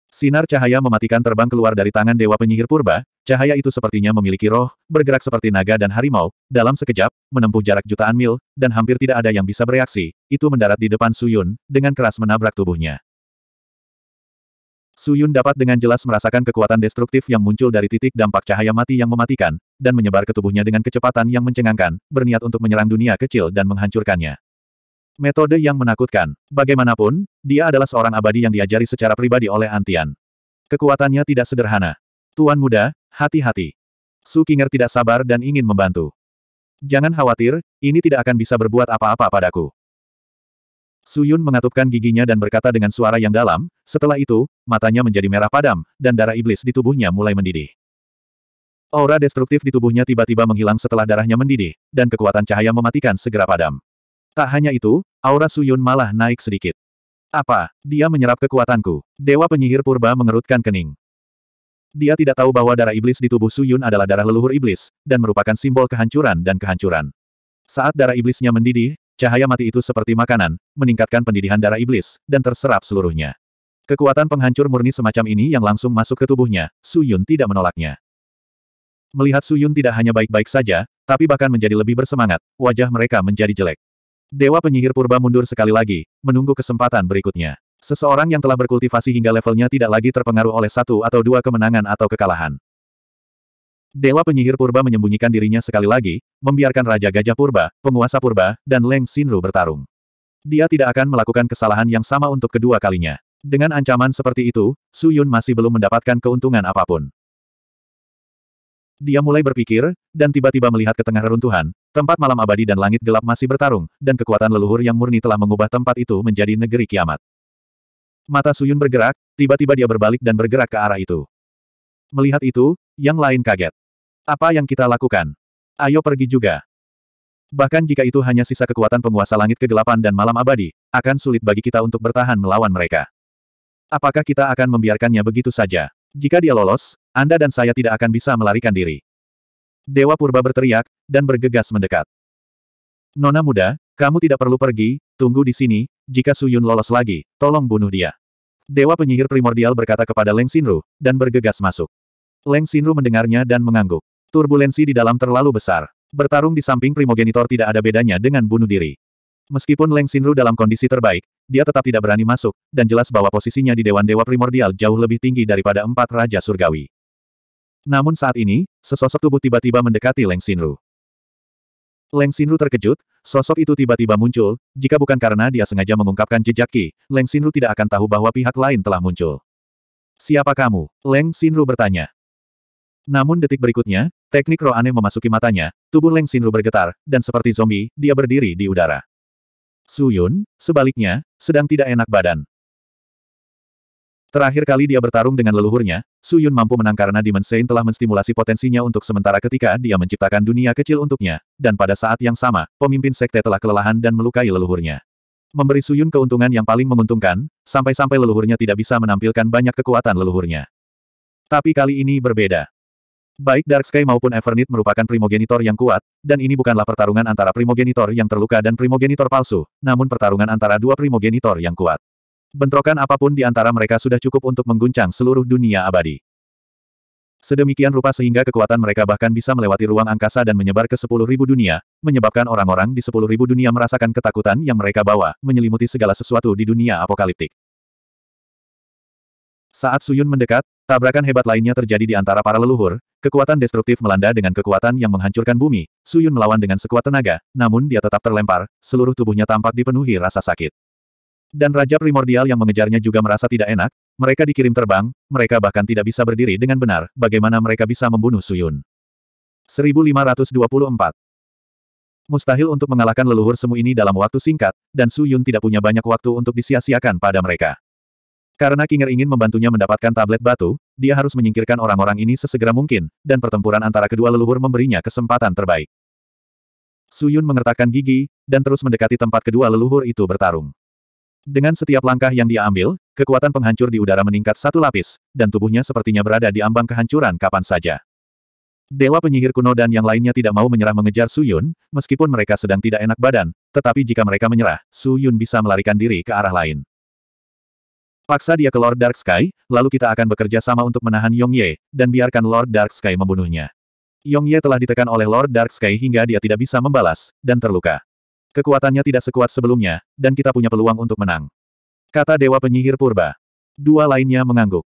Sinar cahaya mematikan terbang keluar dari tangan Dewa Penyihir Purba, cahaya itu sepertinya memiliki roh, bergerak seperti naga dan harimau, dalam sekejap, menempuh jarak jutaan mil, dan hampir tidak ada yang bisa bereaksi, itu mendarat di depan Suyun, dengan keras menabrak tubuhnya. Suyun dapat dengan jelas merasakan kekuatan destruktif yang muncul dari titik dampak cahaya mati yang mematikan, dan menyebar ke tubuhnya dengan kecepatan yang mencengangkan, berniat untuk menyerang dunia kecil dan menghancurkannya. Metode yang menakutkan. Bagaimanapun, dia adalah seorang abadi yang diajari secara pribadi oleh Antian. Kekuatannya tidak sederhana. Tuan muda, hati-hati. Su Kinger tidak sabar dan ingin membantu. Jangan khawatir, ini tidak akan bisa berbuat apa-apa padaku. Su Yun mengatupkan giginya dan berkata dengan suara yang dalam, setelah itu, matanya menjadi merah padam, dan darah iblis di tubuhnya mulai mendidih. Aura destruktif di tubuhnya tiba-tiba menghilang setelah darahnya mendidih, dan kekuatan cahaya mematikan segera padam. Tak hanya itu, aura Suyun malah naik sedikit. Apa? Dia menyerap kekuatanku. Dewa penyihir purba mengerutkan kening. Dia tidak tahu bahwa darah iblis di tubuh Suyun adalah darah leluhur iblis, dan merupakan simbol kehancuran dan kehancuran. Saat darah iblisnya mendidih, cahaya mati itu seperti makanan, meningkatkan pendidihan darah iblis, dan terserap seluruhnya. Kekuatan penghancur murni semacam ini yang langsung masuk ke tubuhnya, Suyun tidak menolaknya. Melihat Suyun tidak hanya baik-baik saja, tapi bahkan menjadi lebih bersemangat, wajah mereka menjadi jelek. Dewa penyihir purba mundur sekali lagi, menunggu kesempatan berikutnya. Seseorang yang telah berkultivasi hingga levelnya tidak lagi terpengaruh oleh satu atau dua kemenangan atau kekalahan. Dewa penyihir purba menyembunyikan dirinya sekali lagi, membiarkan Raja Gajah Purba, penguasa purba, dan Leng Xinru bertarung. Dia tidak akan melakukan kesalahan yang sama untuk kedua kalinya. Dengan ancaman seperti itu, Su Yun masih belum mendapatkan keuntungan apapun. Dia mulai berpikir, dan tiba-tiba melihat ke tengah reruntuhan, tempat malam abadi dan langit gelap masih bertarung, dan kekuatan leluhur yang murni telah mengubah tempat itu menjadi negeri kiamat. Mata Suyun bergerak, tiba-tiba dia berbalik dan bergerak ke arah itu. Melihat itu, yang lain kaget. Apa yang kita lakukan? Ayo pergi juga. Bahkan jika itu hanya sisa kekuatan penguasa langit kegelapan dan malam abadi, akan sulit bagi kita untuk bertahan melawan mereka. Apakah kita akan membiarkannya begitu saja? Jika dia lolos, Anda dan saya tidak akan bisa melarikan diri. Dewa Purba berteriak, dan bergegas mendekat. Nona muda, kamu tidak perlu pergi, tunggu di sini, jika Suyun lolos lagi, tolong bunuh dia. Dewa penyihir primordial berkata kepada Leng Xinru, dan bergegas masuk. Leng Xinru mendengarnya dan mengangguk. Turbulensi di dalam terlalu besar. Bertarung di samping primogenitor tidak ada bedanya dengan bunuh diri. Meskipun Leng Xinru dalam kondisi terbaik, dia tetap tidak berani masuk, dan jelas bahwa posisinya di Dewan Dewa Primordial jauh lebih tinggi daripada empat Raja Surgawi. Namun saat ini, sesosok tubuh tiba-tiba mendekati Leng Xinru. Leng Xinru terkejut, sosok itu tiba-tiba muncul, jika bukan karena dia sengaja mengungkapkan jejak Ki, Leng Xinru tidak akan tahu bahwa pihak lain telah muncul. Siapa kamu? Leng Xinru bertanya. Namun detik berikutnya, teknik roh aneh memasuki matanya, tubuh Leng Xinru bergetar, dan seperti zombie, dia berdiri di udara. Su Yun, sebaliknya, sedang tidak enak badan. Terakhir kali dia bertarung dengan leluhurnya, Su Yun mampu menang karena Demon Saint telah menstimulasi potensinya untuk sementara ketika dia menciptakan dunia kecil untuknya, dan pada saat yang sama, pemimpin sekte telah kelelahan dan melukai leluhurnya. Memberi Su Yun keuntungan yang paling menguntungkan, sampai-sampai leluhurnya tidak bisa menampilkan banyak kekuatan leluhurnya. Tapi kali ini berbeda. Baik Dark Sky maupun Evernit merupakan primogenitor yang kuat, dan ini bukanlah pertarungan antara primogenitor yang terluka dan primogenitor palsu, namun pertarungan antara dua primogenitor yang kuat. Bentrokan apapun di antara mereka sudah cukup untuk mengguncang seluruh dunia abadi. Sedemikian rupa sehingga kekuatan mereka bahkan bisa melewati ruang angkasa dan menyebar ke sepuluh ribu dunia, menyebabkan orang-orang di sepuluh ribu dunia merasakan ketakutan yang mereka bawa, menyelimuti segala sesuatu di dunia apokaliptik. Saat Suyun mendekat, tabrakan hebat lainnya terjadi di antara para leluhur, Kekuatan destruktif melanda dengan kekuatan yang menghancurkan bumi, Suyun melawan dengan sekuat tenaga, namun dia tetap terlempar, seluruh tubuhnya tampak dipenuhi rasa sakit. Dan Raja Primordial yang mengejarnya juga merasa tidak enak, mereka dikirim terbang, mereka bahkan tidak bisa berdiri dengan benar, bagaimana mereka bisa membunuh Suyun. 1524 Mustahil untuk mengalahkan leluhur semu ini dalam waktu singkat, dan Suyun tidak punya banyak waktu untuk disia-siakan pada mereka. Karena Kinger ingin membantunya mendapatkan tablet batu, dia harus menyingkirkan orang-orang ini sesegera mungkin, dan pertempuran antara kedua leluhur memberinya kesempatan terbaik. Suyun mengertakkan gigi, dan terus mendekati tempat kedua leluhur itu bertarung. Dengan setiap langkah yang dia ambil, kekuatan penghancur di udara meningkat satu lapis, dan tubuhnya sepertinya berada di ambang kehancuran kapan saja. Dewa penyihir kuno dan yang lainnya tidak mau menyerah mengejar Suyun, meskipun mereka sedang tidak enak badan, tetapi jika mereka menyerah, Suyun bisa melarikan diri ke arah lain. Paksa dia ke Lord Dark Sky, lalu kita akan bekerja sama untuk menahan Yong Ye, dan biarkan Lord Dark Sky membunuhnya. Yong Ye telah ditekan oleh Lord Dark Sky hingga dia tidak bisa membalas, dan terluka. Kekuatannya tidak sekuat sebelumnya, dan kita punya peluang untuk menang. Kata Dewa Penyihir Purba. Dua lainnya mengangguk.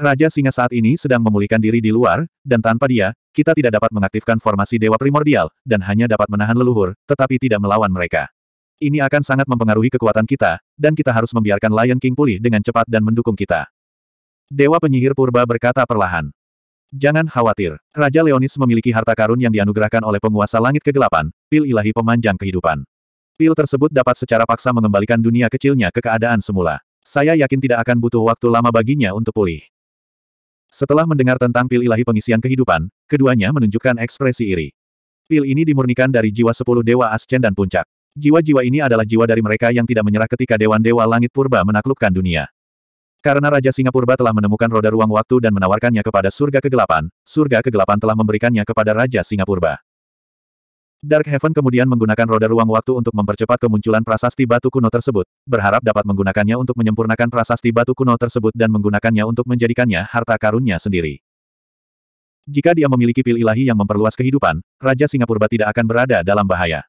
Raja Singa saat ini sedang memulihkan diri di luar, dan tanpa dia, kita tidak dapat mengaktifkan formasi Dewa Primordial, dan hanya dapat menahan leluhur, tetapi tidak melawan mereka. Ini akan sangat mempengaruhi kekuatan kita, dan kita harus membiarkan Lion King pulih dengan cepat dan mendukung kita. Dewa penyihir purba berkata perlahan. Jangan khawatir, Raja Leonis memiliki harta karun yang dianugerahkan oleh penguasa langit kegelapan, pil ilahi pemanjang kehidupan. Pil tersebut dapat secara paksa mengembalikan dunia kecilnya ke keadaan semula. Saya yakin tidak akan butuh waktu lama baginya untuk pulih. Setelah mendengar tentang pil ilahi pengisian kehidupan, keduanya menunjukkan ekspresi iri. Pil ini dimurnikan dari jiwa sepuluh dewa ascen dan puncak. Jiwa-jiwa ini adalah jiwa dari mereka yang tidak menyerah ketika Dewan-Dewa Langit Purba menaklukkan dunia. Karena Raja Singapura telah menemukan roda ruang waktu dan menawarkannya kepada surga kegelapan, surga kegelapan telah memberikannya kepada Raja Singapura. Dark Heaven kemudian menggunakan roda ruang waktu untuk mempercepat kemunculan prasasti batu kuno tersebut, berharap dapat menggunakannya untuk menyempurnakan prasasti batu kuno tersebut dan menggunakannya untuk menjadikannya harta karunnya sendiri. Jika dia memiliki pil ilahi yang memperluas kehidupan, Raja Singapura tidak akan berada dalam bahaya.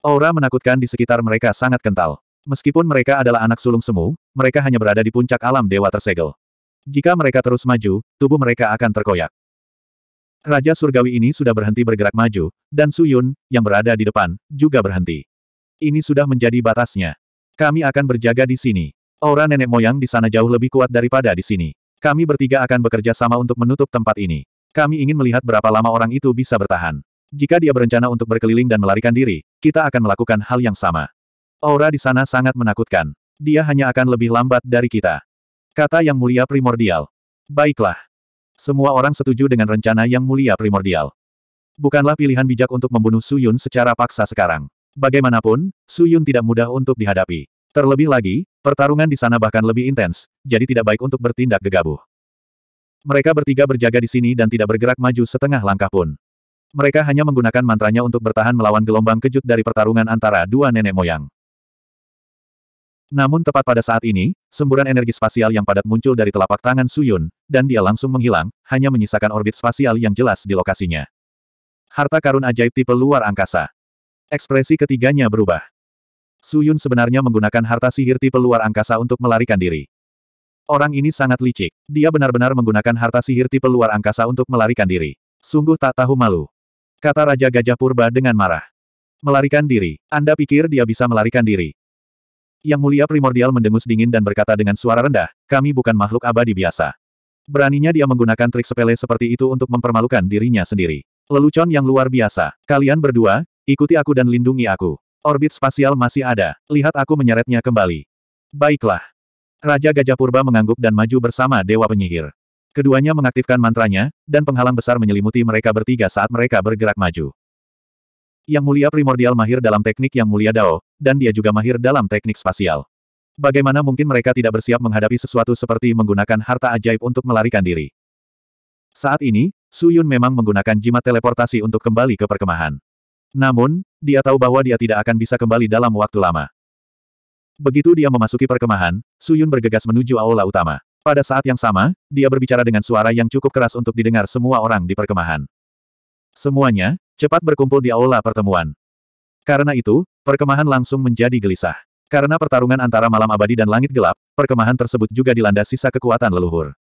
Aura menakutkan di sekitar mereka sangat kental. Meskipun mereka adalah anak sulung semu, mereka hanya berada di puncak alam dewa tersegel. Jika mereka terus maju, tubuh mereka akan terkoyak. Raja Surgawi ini sudah berhenti bergerak maju, dan Su Yun yang berada di depan, juga berhenti. Ini sudah menjadi batasnya. Kami akan berjaga di sini. Aura nenek moyang di sana jauh lebih kuat daripada di sini. Kami bertiga akan bekerja sama untuk menutup tempat ini. Kami ingin melihat berapa lama orang itu bisa bertahan. Jika dia berencana untuk berkeliling dan melarikan diri, kita akan melakukan hal yang sama. Aura di sana sangat menakutkan. Dia hanya akan lebih lambat dari kita. Kata yang mulia primordial. Baiklah. Semua orang setuju dengan rencana yang mulia primordial. Bukanlah pilihan bijak untuk membunuh Suyun secara paksa sekarang. Bagaimanapun, Suyun tidak mudah untuk dihadapi. Terlebih lagi, pertarungan di sana bahkan lebih intens, jadi tidak baik untuk bertindak gegabah. Mereka bertiga berjaga di sini dan tidak bergerak maju setengah langkah pun. Mereka hanya menggunakan mantranya untuk bertahan melawan gelombang kejut dari pertarungan antara dua nenek moyang. Namun tepat pada saat ini, semburan energi spasial yang padat muncul dari telapak tangan Suyun, dan dia langsung menghilang, hanya menyisakan orbit spasial yang jelas di lokasinya. Harta karun ajaib tipe luar angkasa. Ekspresi ketiganya berubah. Suyun sebenarnya menggunakan harta sihir tipe luar angkasa untuk melarikan diri. Orang ini sangat licik. Dia benar-benar menggunakan harta sihir tipe luar angkasa untuk melarikan diri. Sungguh tak tahu malu. Kata Raja Gajah Purba dengan marah. Melarikan diri. Anda pikir dia bisa melarikan diri? Yang mulia primordial mendengus dingin dan berkata dengan suara rendah, kami bukan makhluk abadi biasa. Beraninya dia menggunakan trik sepele seperti itu untuk mempermalukan dirinya sendiri. Lelucon yang luar biasa. Kalian berdua, ikuti aku dan lindungi aku. Orbit spasial masih ada. Lihat aku menyeretnya kembali. Baiklah. Raja Gajah Purba mengangguk dan maju bersama Dewa Penyihir. Keduanya mengaktifkan mantranya, dan penghalang besar menyelimuti mereka bertiga saat mereka bergerak maju. Yang mulia primordial mahir dalam teknik yang mulia Dao, dan dia juga mahir dalam teknik spasial. Bagaimana mungkin mereka tidak bersiap menghadapi sesuatu seperti menggunakan harta ajaib untuk melarikan diri? Saat ini, Su Yun memang menggunakan jimat teleportasi untuk kembali ke perkemahan. Namun, dia tahu bahwa dia tidak akan bisa kembali dalam waktu lama. Begitu dia memasuki perkemahan, Su Yun bergegas menuju aula utama. Pada saat yang sama, dia berbicara dengan suara yang cukup keras untuk didengar semua orang di perkemahan. Semuanya, cepat berkumpul di aula pertemuan. Karena itu, perkemahan langsung menjadi gelisah. Karena pertarungan antara malam abadi dan langit gelap, perkemahan tersebut juga dilanda sisa kekuatan leluhur.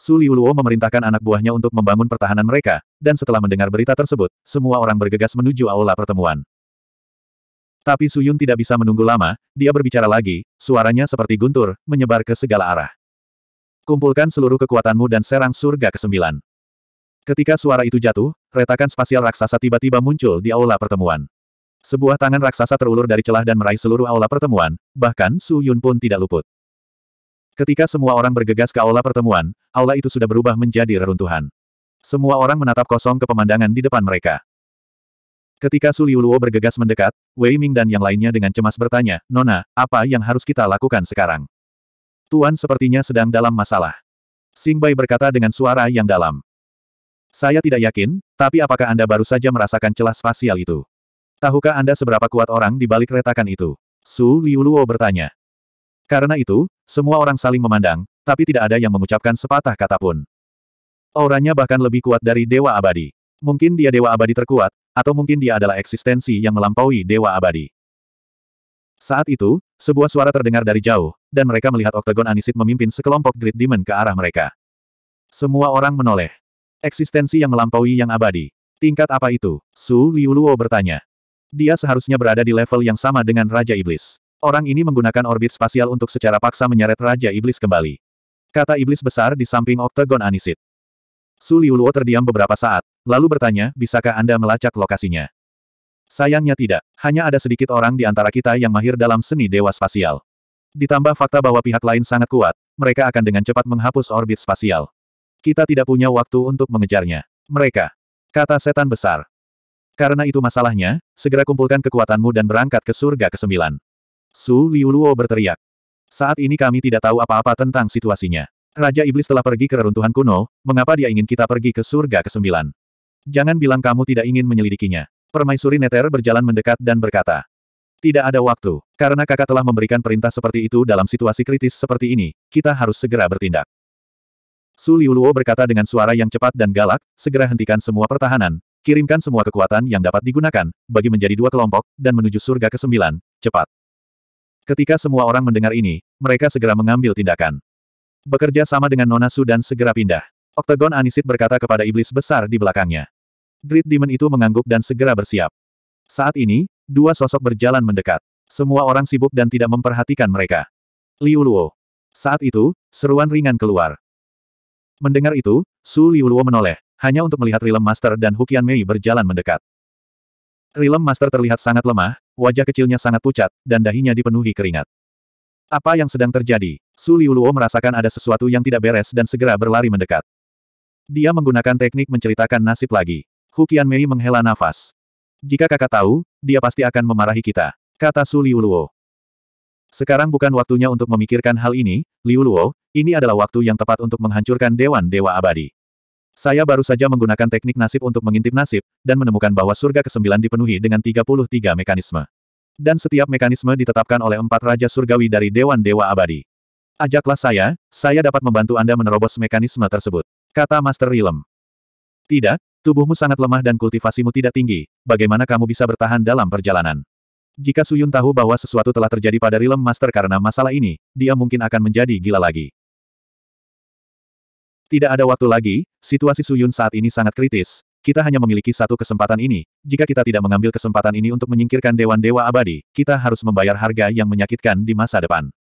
Su Liuluo memerintahkan anak buahnya untuk membangun pertahanan mereka, dan setelah mendengar berita tersebut, semua orang bergegas menuju aula pertemuan. Tapi Su Yun tidak bisa menunggu lama, dia berbicara lagi, suaranya seperti guntur, menyebar ke segala arah. Kumpulkan seluruh kekuatanmu dan serang surga ke-9. Ketika suara itu jatuh, retakan spasial raksasa tiba-tiba muncul di aula pertemuan. Sebuah tangan raksasa terulur dari celah dan meraih seluruh aula pertemuan, bahkan Su Yun pun tidak luput. Ketika semua orang bergegas ke aula pertemuan, aula itu sudah berubah menjadi reruntuhan. Semua orang menatap kosong ke pemandangan di depan mereka. Ketika Su Liuluo bergegas mendekat, Wei Ming dan yang lainnya dengan cemas bertanya, Nona, apa yang harus kita lakukan sekarang? Tuan sepertinya sedang dalam masalah. Sing Bai berkata dengan suara yang dalam. Saya tidak yakin, tapi apakah Anda baru saja merasakan celah spasial itu? Tahukah Anda seberapa kuat orang di balik retakan itu? Su Liuluo bertanya. Karena itu, semua orang saling memandang, tapi tidak ada yang mengucapkan sepatah kata pun. Auranya bahkan lebih kuat dari Dewa Abadi. Mungkin dia Dewa Abadi terkuat, atau mungkin dia adalah eksistensi yang melampaui Dewa Abadi. Saat itu, sebuah suara terdengar dari jauh, dan mereka melihat Oktagon Anisit memimpin sekelompok Great Demon ke arah mereka. Semua orang menoleh. Eksistensi yang melampaui yang abadi. Tingkat apa itu? Su Liuluo bertanya. Dia seharusnya berada di level yang sama dengan Raja Iblis. Orang ini menggunakan orbit spasial untuk secara paksa menyeret Raja Iblis kembali. Kata Iblis besar di samping Oktagon Anisit. Su Liuluo terdiam beberapa saat, lalu bertanya, bisakah Anda melacak lokasinya? Sayangnya tidak, hanya ada sedikit orang di antara kita yang mahir dalam seni dewa spasial. Ditambah fakta bahwa pihak lain sangat kuat, mereka akan dengan cepat menghapus orbit spasial. Kita tidak punya waktu untuk mengejarnya. Mereka. Kata setan besar. Karena itu masalahnya, segera kumpulkan kekuatanmu dan berangkat ke surga ke-9. Su Liuluo berteriak. Saat ini kami tidak tahu apa-apa tentang situasinya. Raja Iblis telah pergi ke reruntuhan kuno, mengapa dia ingin kita pergi ke surga ke-9? Jangan bilang kamu tidak ingin menyelidikinya. Permaisuri Neter berjalan mendekat dan berkata. Tidak ada waktu, karena kakak telah memberikan perintah seperti itu dalam situasi kritis seperti ini, kita harus segera bertindak. Su Liuluo berkata dengan suara yang cepat dan galak, segera hentikan semua pertahanan, kirimkan semua kekuatan yang dapat digunakan, bagi menjadi dua kelompok, dan menuju surga ke-9, cepat. Ketika semua orang mendengar ini, mereka segera mengambil tindakan. Bekerja sama dengan Nona Su dan segera pindah. Oktagon Anisit berkata kepada iblis besar di belakangnya. Great Demon itu mengangguk dan segera bersiap. Saat ini, dua sosok berjalan mendekat. Semua orang sibuk dan tidak memperhatikan mereka. Liu Luo. Saat itu, seruan ringan keluar. Mendengar itu, Su Liu Luo menoleh, hanya untuk melihat Rilem Master dan Hukian Mei berjalan mendekat. Rilem Master terlihat sangat lemah, wajah kecilnya sangat pucat, dan dahinya dipenuhi keringat. Apa yang sedang terjadi? Su Liu Luo merasakan ada sesuatu yang tidak beres dan segera berlari mendekat. Dia menggunakan teknik menceritakan nasib lagi. Hukian Mei menghela nafas. Jika kakak tahu, dia pasti akan memarahi kita, kata Su Liu Luo. Sekarang bukan waktunya untuk memikirkan hal ini, Liu Luo, ini adalah waktu yang tepat untuk menghancurkan Dewan Dewa Abadi. Saya baru saja menggunakan teknik nasib untuk mengintip nasib, dan menemukan bahwa surga ke-9 dipenuhi dengan 33 mekanisme. Dan setiap mekanisme ditetapkan oleh empat Raja Surgawi dari Dewan Dewa Abadi. Ajaklah saya, saya dapat membantu Anda menerobos mekanisme tersebut, kata Master Rilem. Tidak, Tubuhmu sangat lemah dan kultivasimu tidak tinggi, bagaimana kamu bisa bertahan dalam perjalanan? Jika Suyun tahu bahwa sesuatu telah terjadi pada Rilem Master karena masalah ini, dia mungkin akan menjadi gila lagi. Tidak ada waktu lagi, situasi Suyun saat ini sangat kritis. Kita hanya memiliki satu kesempatan ini. Jika kita tidak mengambil kesempatan ini untuk menyingkirkan Dewan-Dewa Abadi, kita harus membayar harga yang menyakitkan di masa depan.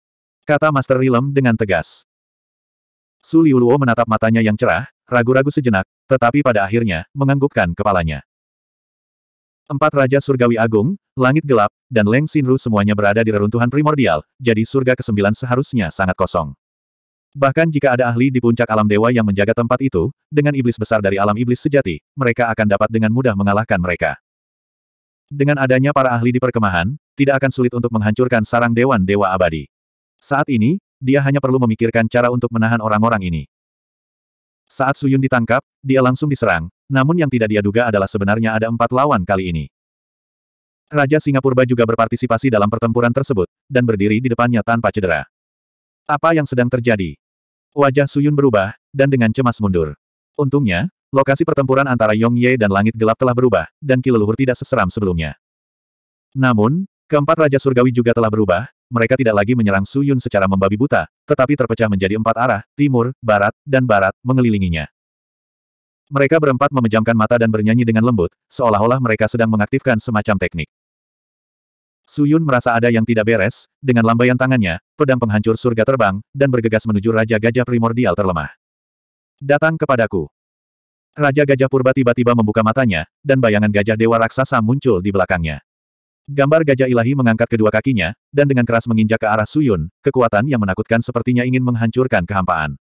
Kata Master Rilem dengan tegas. Su Liuluo menatap matanya yang cerah, ragu-ragu sejenak, tetapi pada akhirnya, menganggukkan kepalanya. Empat Raja Surgawi Agung, Langit Gelap, dan Leng Sinru semuanya berada di reruntuhan primordial, jadi surga kesembilan seharusnya sangat kosong. Bahkan jika ada ahli di puncak alam dewa yang menjaga tempat itu, dengan iblis besar dari alam iblis sejati, mereka akan dapat dengan mudah mengalahkan mereka. Dengan adanya para ahli di perkemahan, tidak akan sulit untuk menghancurkan sarang Dewan Dewa Abadi. Saat ini, dia hanya perlu memikirkan cara untuk menahan orang-orang ini. Saat Suyun ditangkap, dia langsung diserang, namun yang tidak dia duga adalah sebenarnya ada empat lawan kali ini. Raja Singapura juga berpartisipasi dalam pertempuran tersebut, dan berdiri di depannya tanpa cedera. Apa yang sedang terjadi? Wajah Suyun berubah, dan dengan cemas mundur. Untungnya, lokasi pertempuran antara Yong Ye dan Langit Gelap telah berubah, dan Ki tidak seseram sebelumnya. Namun, keempat Raja Surgawi juga telah berubah, mereka tidak lagi menyerang Su Yun secara membabi buta, tetapi terpecah menjadi empat arah, timur, barat, dan barat, mengelilinginya. Mereka berempat memejamkan mata dan bernyanyi dengan lembut, seolah-olah mereka sedang mengaktifkan semacam teknik. Su Yun merasa ada yang tidak beres, dengan lambaian tangannya, pedang penghancur surga terbang, dan bergegas menuju Raja Gajah Primordial terlemah. Datang kepadaku. Raja Gajah Purba tiba-tiba membuka matanya, dan bayangan gajah dewa raksasa muncul di belakangnya. Gambar gajah ilahi mengangkat kedua kakinya, dan dengan keras menginjak ke arah Suyun, kekuatan yang menakutkan sepertinya ingin menghancurkan kehampaan.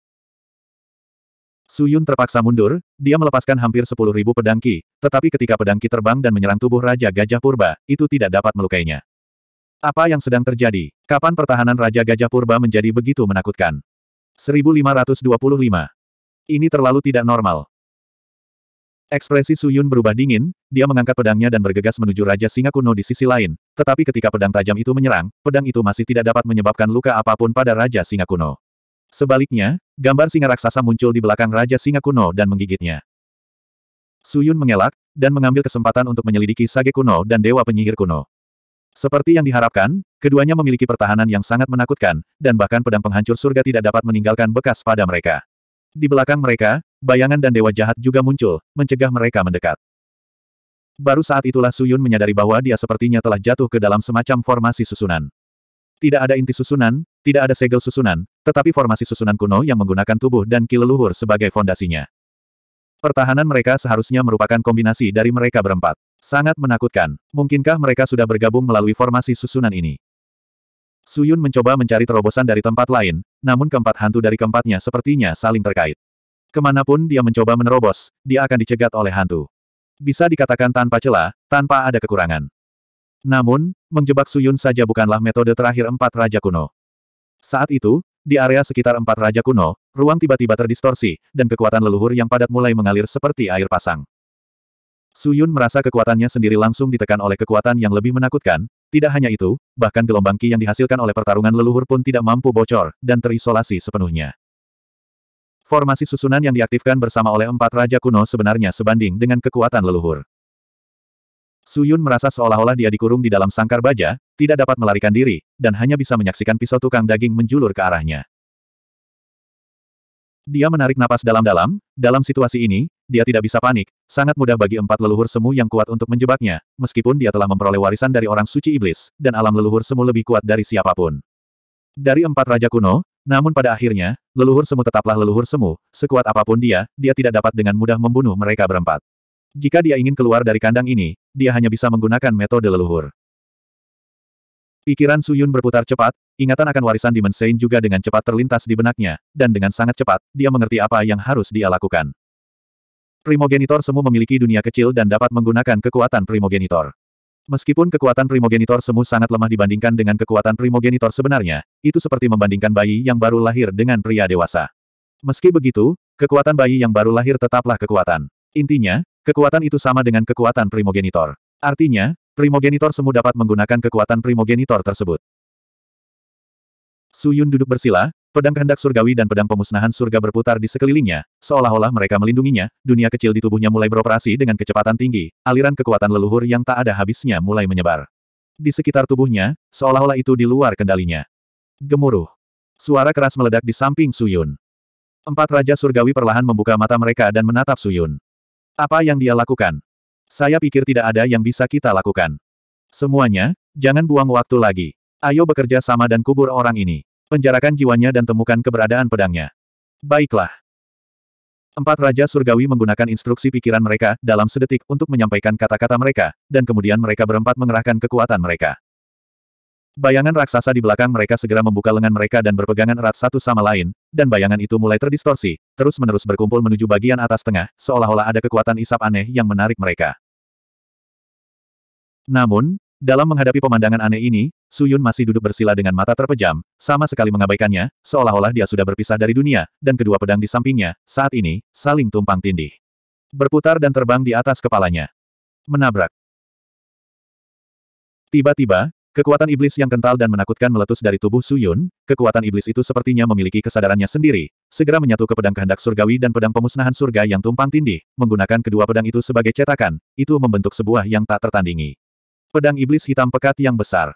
Suyun terpaksa mundur, dia melepaskan hampir sepuluh ribu pedangki, tetapi ketika pedangki terbang dan menyerang tubuh Raja Gajah Purba, itu tidak dapat melukainya. Apa yang sedang terjadi? Kapan pertahanan Raja Gajah Purba menjadi begitu menakutkan? 1525. Ini terlalu tidak normal. Ekspresi Suyun berubah dingin, dia mengangkat pedangnya dan bergegas menuju Raja Singa Kuno di sisi lain, tetapi ketika pedang tajam itu menyerang, pedang itu masih tidak dapat menyebabkan luka apapun pada Raja Singa Kuno. Sebaliknya, gambar singa raksasa muncul di belakang Raja Singa Kuno dan menggigitnya. Suyun mengelak, dan mengambil kesempatan untuk menyelidiki Sage Kuno dan Dewa Penyihir Kuno. Seperti yang diharapkan, keduanya memiliki pertahanan yang sangat menakutkan, dan bahkan pedang penghancur surga tidak dapat meninggalkan bekas pada mereka. Di belakang mereka, bayangan dan dewa jahat juga muncul, mencegah mereka mendekat. Baru saat itulah Suyun menyadari bahwa dia sepertinya telah jatuh ke dalam semacam formasi susunan. Tidak ada inti susunan, tidak ada segel susunan, tetapi formasi susunan kuno yang menggunakan tubuh dan ki leluhur sebagai fondasinya. Pertahanan mereka seharusnya merupakan kombinasi dari mereka berempat. Sangat menakutkan. Mungkinkah mereka sudah bergabung melalui formasi susunan ini? Suyun mencoba mencari terobosan dari tempat lain, namun keempat hantu dari keempatnya sepertinya saling terkait. Kemanapun dia mencoba menerobos, dia akan dicegat oleh hantu. Bisa dikatakan tanpa celah, tanpa ada kekurangan. Namun, menjebak Suyun saja bukanlah metode terakhir empat Raja Kuno. Saat itu, di area sekitar empat Raja Kuno, ruang tiba-tiba terdistorsi, dan kekuatan leluhur yang padat mulai mengalir seperti air pasang. Su Yun merasa kekuatannya sendiri langsung ditekan oleh kekuatan yang lebih menakutkan, tidak hanya itu, bahkan gelombang ki yang dihasilkan oleh pertarungan leluhur pun tidak mampu bocor, dan terisolasi sepenuhnya. Formasi susunan yang diaktifkan bersama oleh empat raja kuno sebenarnya sebanding dengan kekuatan leluhur. Su Yun merasa seolah-olah dia dikurung di dalam sangkar baja, tidak dapat melarikan diri, dan hanya bisa menyaksikan pisau tukang daging menjulur ke arahnya. Dia menarik napas dalam-dalam, dalam situasi ini, dia tidak bisa panik, sangat mudah bagi empat leluhur semu yang kuat untuk menjebaknya, meskipun dia telah memperoleh warisan dari orang suci iblis, dan alam leluhur semu lebih kuat dari siapapun. Dari empat raja kuno, namun pada akhirnya, leluhur semu tetaplah leluhur semu, sekuat apapun dia, dia tidak dapat dengan mudah membunuh mereka berempat. Jika dia ingin keluar dari kandang ini, dia hanya bisa menggunakan metode leluhur. Pikiran Suyun berputar cepat, ingatan akan warisan di Saint juga dengan cepat terlintas di benaknya, dan dengan sangat cepat, dia mengerti apa yang harus dia lakukan. Primogenitor semu memiliki dunia kecil dan dapat menggunakan kekuatan primogenitor. Meskipun kekuatan primogenitor semu sangat lemah dibandingkan dengan kekuatan primogenitor sebenarnya, itu seperti membandingkan bayi yang baru lahir dengan pria dewasa. Meski begitu, kekuatan bayi yang baru lahir tetaplah kekuatan. Intinya, kekuatan itu sama dengan kekuatan primogenitor. Artinya, Primogenitor semu dapat menggunakan kekuatan primogenitor tersebut. Su Yun duduk bersila, pedang kehendak surgawi dan pedang pemusnahan surga berputar di sekelilingnya, seolah-olah mereka melindunginya, dunia kecil di tubuhnya mulai beroperasi dengan kecepatan tinggi, aliran kekuatan leluhur yang tak ada habisnya mulai menyebar. Di sekitar tubuhnya, seolah-olah itu di luar kendalinya. Gemuruh. Suara keras meledak di samping Su Yun. Empat Raja Surgawi perlahan membuka mata mereka dan menatap Su Yun. Apa yang dia lakukan? Saya pikir tidak ada yang bisa kita lakukan. Semuanya, jangan buang waktu lagi. Ayo bekerja sama dan kubur orang ini. Penjarakan jiwanya dan temukan keberadaan pedangnya. Baiklah. Empat Raja Surgawi menggunakan instruksi pikiran mereka dalam sedetik untuk menyampaikan kata-kata mereka, dan kemudian mereka berempat mengerahkan kekuatan mereka. Bayangan raksasa di belakang mereka segera membuka lengan mereka dan berpegangan erat satu sama lain, dan bayangan itu mulai terdistorsi, terus-menerus berkumpul menuju bagian atas tengah, seolah-olah ada kekuatan isap aneh yang menarik mereka. Namun, dalam menghadapi pemandangan aneh ini, Suyun masih duduk bersila dengan mata terpejam, sama sekali mengabaikannya, seolah-olah dia sudah berpisah dari dunia, dan kedua pedang di sampingnya, saat ini, saling tumpang tindih. Berputar dan terbang di atas kepalanya. Menabrak. Tiba-tiba, Kekuatan iblis yang kental dan menakutkan meletus dari tubuh Su Yun. kekuatan iblis itu sepertinya memiliki kesadarannya sendiri, segera menyatu ke pedang kehendak surgawi dan pedang pemusnahan surga yang tumpang tindih, menggunakan kedua pedang itu sebagai cetakan, itu membentuk sebuah yang tak tertandingi. Pedang iblis hitam pekat yang besar.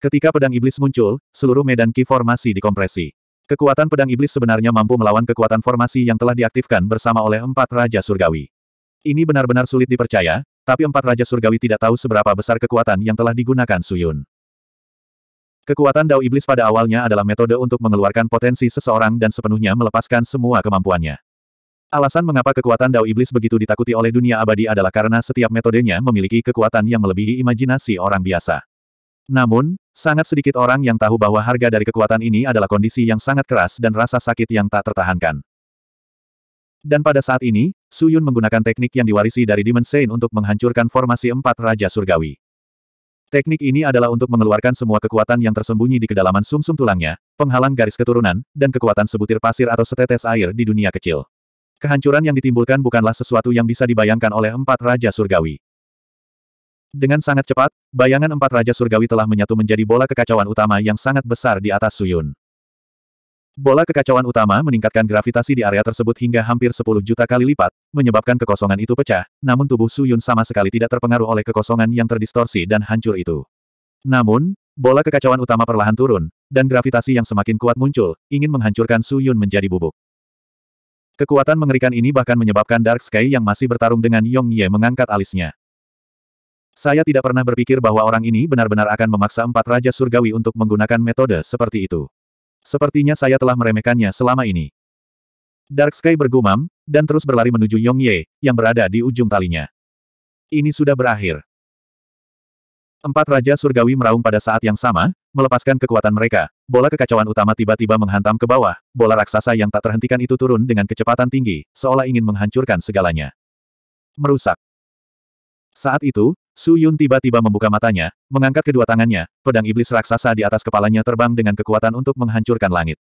Ketika pedang iblis muncul, seluruh medan ki formasi dikompresi. Kekuatan pedang iblis sebenarnya mampu melawan kekuatan formasi yang telah diaktifkan bersama oleh empat raja surgawi. Ini benar-benar sulit dipercaya, tapi empat Raja Surgawi tidak tahu seberapa besar kekuatan yang telah digunakan Suyun. Kekuatan Dao Iblis pada awalnya adalah metode untuk mengeluarkan potensi seseorang dan sepenuhnya melepaskan semua kemampuannya. Alasan mengapa kekuatan Dao Iblis begitu ditakuti oleh dunia abadi adalah karena setiap metodenya memiliki kekuatan yang melebihi imajinasi orang biasa. Namun, sangat sedikit orang yang tahu bahwa harga dari kekuatan ini adalah kondisi yang sangat keras dan rasa sakit yang tak tertahankan. Dan pada saat ini, Su Yun menggunakan teknik yang diwarisi dari Demon Saint untuk menghancurkan formasi empat Raja Surgawi. Teknik ini adalah untuk mengeluarkan semua kekuatan yang tersembunyi di kedalaman sumsum -sum tulangnya, penghalang garis keturunan, dan kekuatan sebutir pasir atau setetes air di dunia kecil. Kehancuran yang ditimbulkan bukanlah sesuatu yang bisa dibayangkan oleh empat Raja Surgawi. Dengan sangat cepat, bayangan empat Raja Surgawi telah menyatu menjadi bola kekacauan utama yang sangat besar di atas Suyun. Bola kekacauan utama meningkatkan gravitasi di area tersebut hingga hampir 10 juta kali lipat, menyebabkan kekosongan itu pecah, namun tubuh Su Yun sama sekali tidak terpengaruh oleh kekosongan yang terdistorsi dan hancur itu. Namun, bola kekacauan utama perlahan turun, dan gravitasi yang semakin kuat muncul, ingin menghancurkan Su Yun menjadi bubuk. Kekuatan mengerikan ini bahkan menyebabkan Dark Sky yang masih bertarung dengan Yong Ye mengangkat alisnya. Saya tidak pernah berpikir bahwa orang ini benar-benar akan memaksa empat Raja Surgawi untuk menggunakan metode seperti itu. Sepertinya saya telah meremehkannya selama ini. Dark Sky bergumam, dan terus berlari menuju Yong Ye, yang berada di ujung talinya. Ini sudah berakhir. Empat Raja Surgawi meraung pada saat yang sama, melepaskan kekuatan mereka. Bola kekacauan utama tiba-tiba menghantam ke bawah, bola raksasa yang tak terhentikan itu turun dengan kecepatan tinggi, seolah ingin menghancurkan segalanya. Merusak. Saat itu, Su Yun tiba-tiba membuka matanya, mengangkat kedua tangannya, pedang iblis raksasa di atas kepalanya terbang dengan kekuatan untuk menghancurkan langit.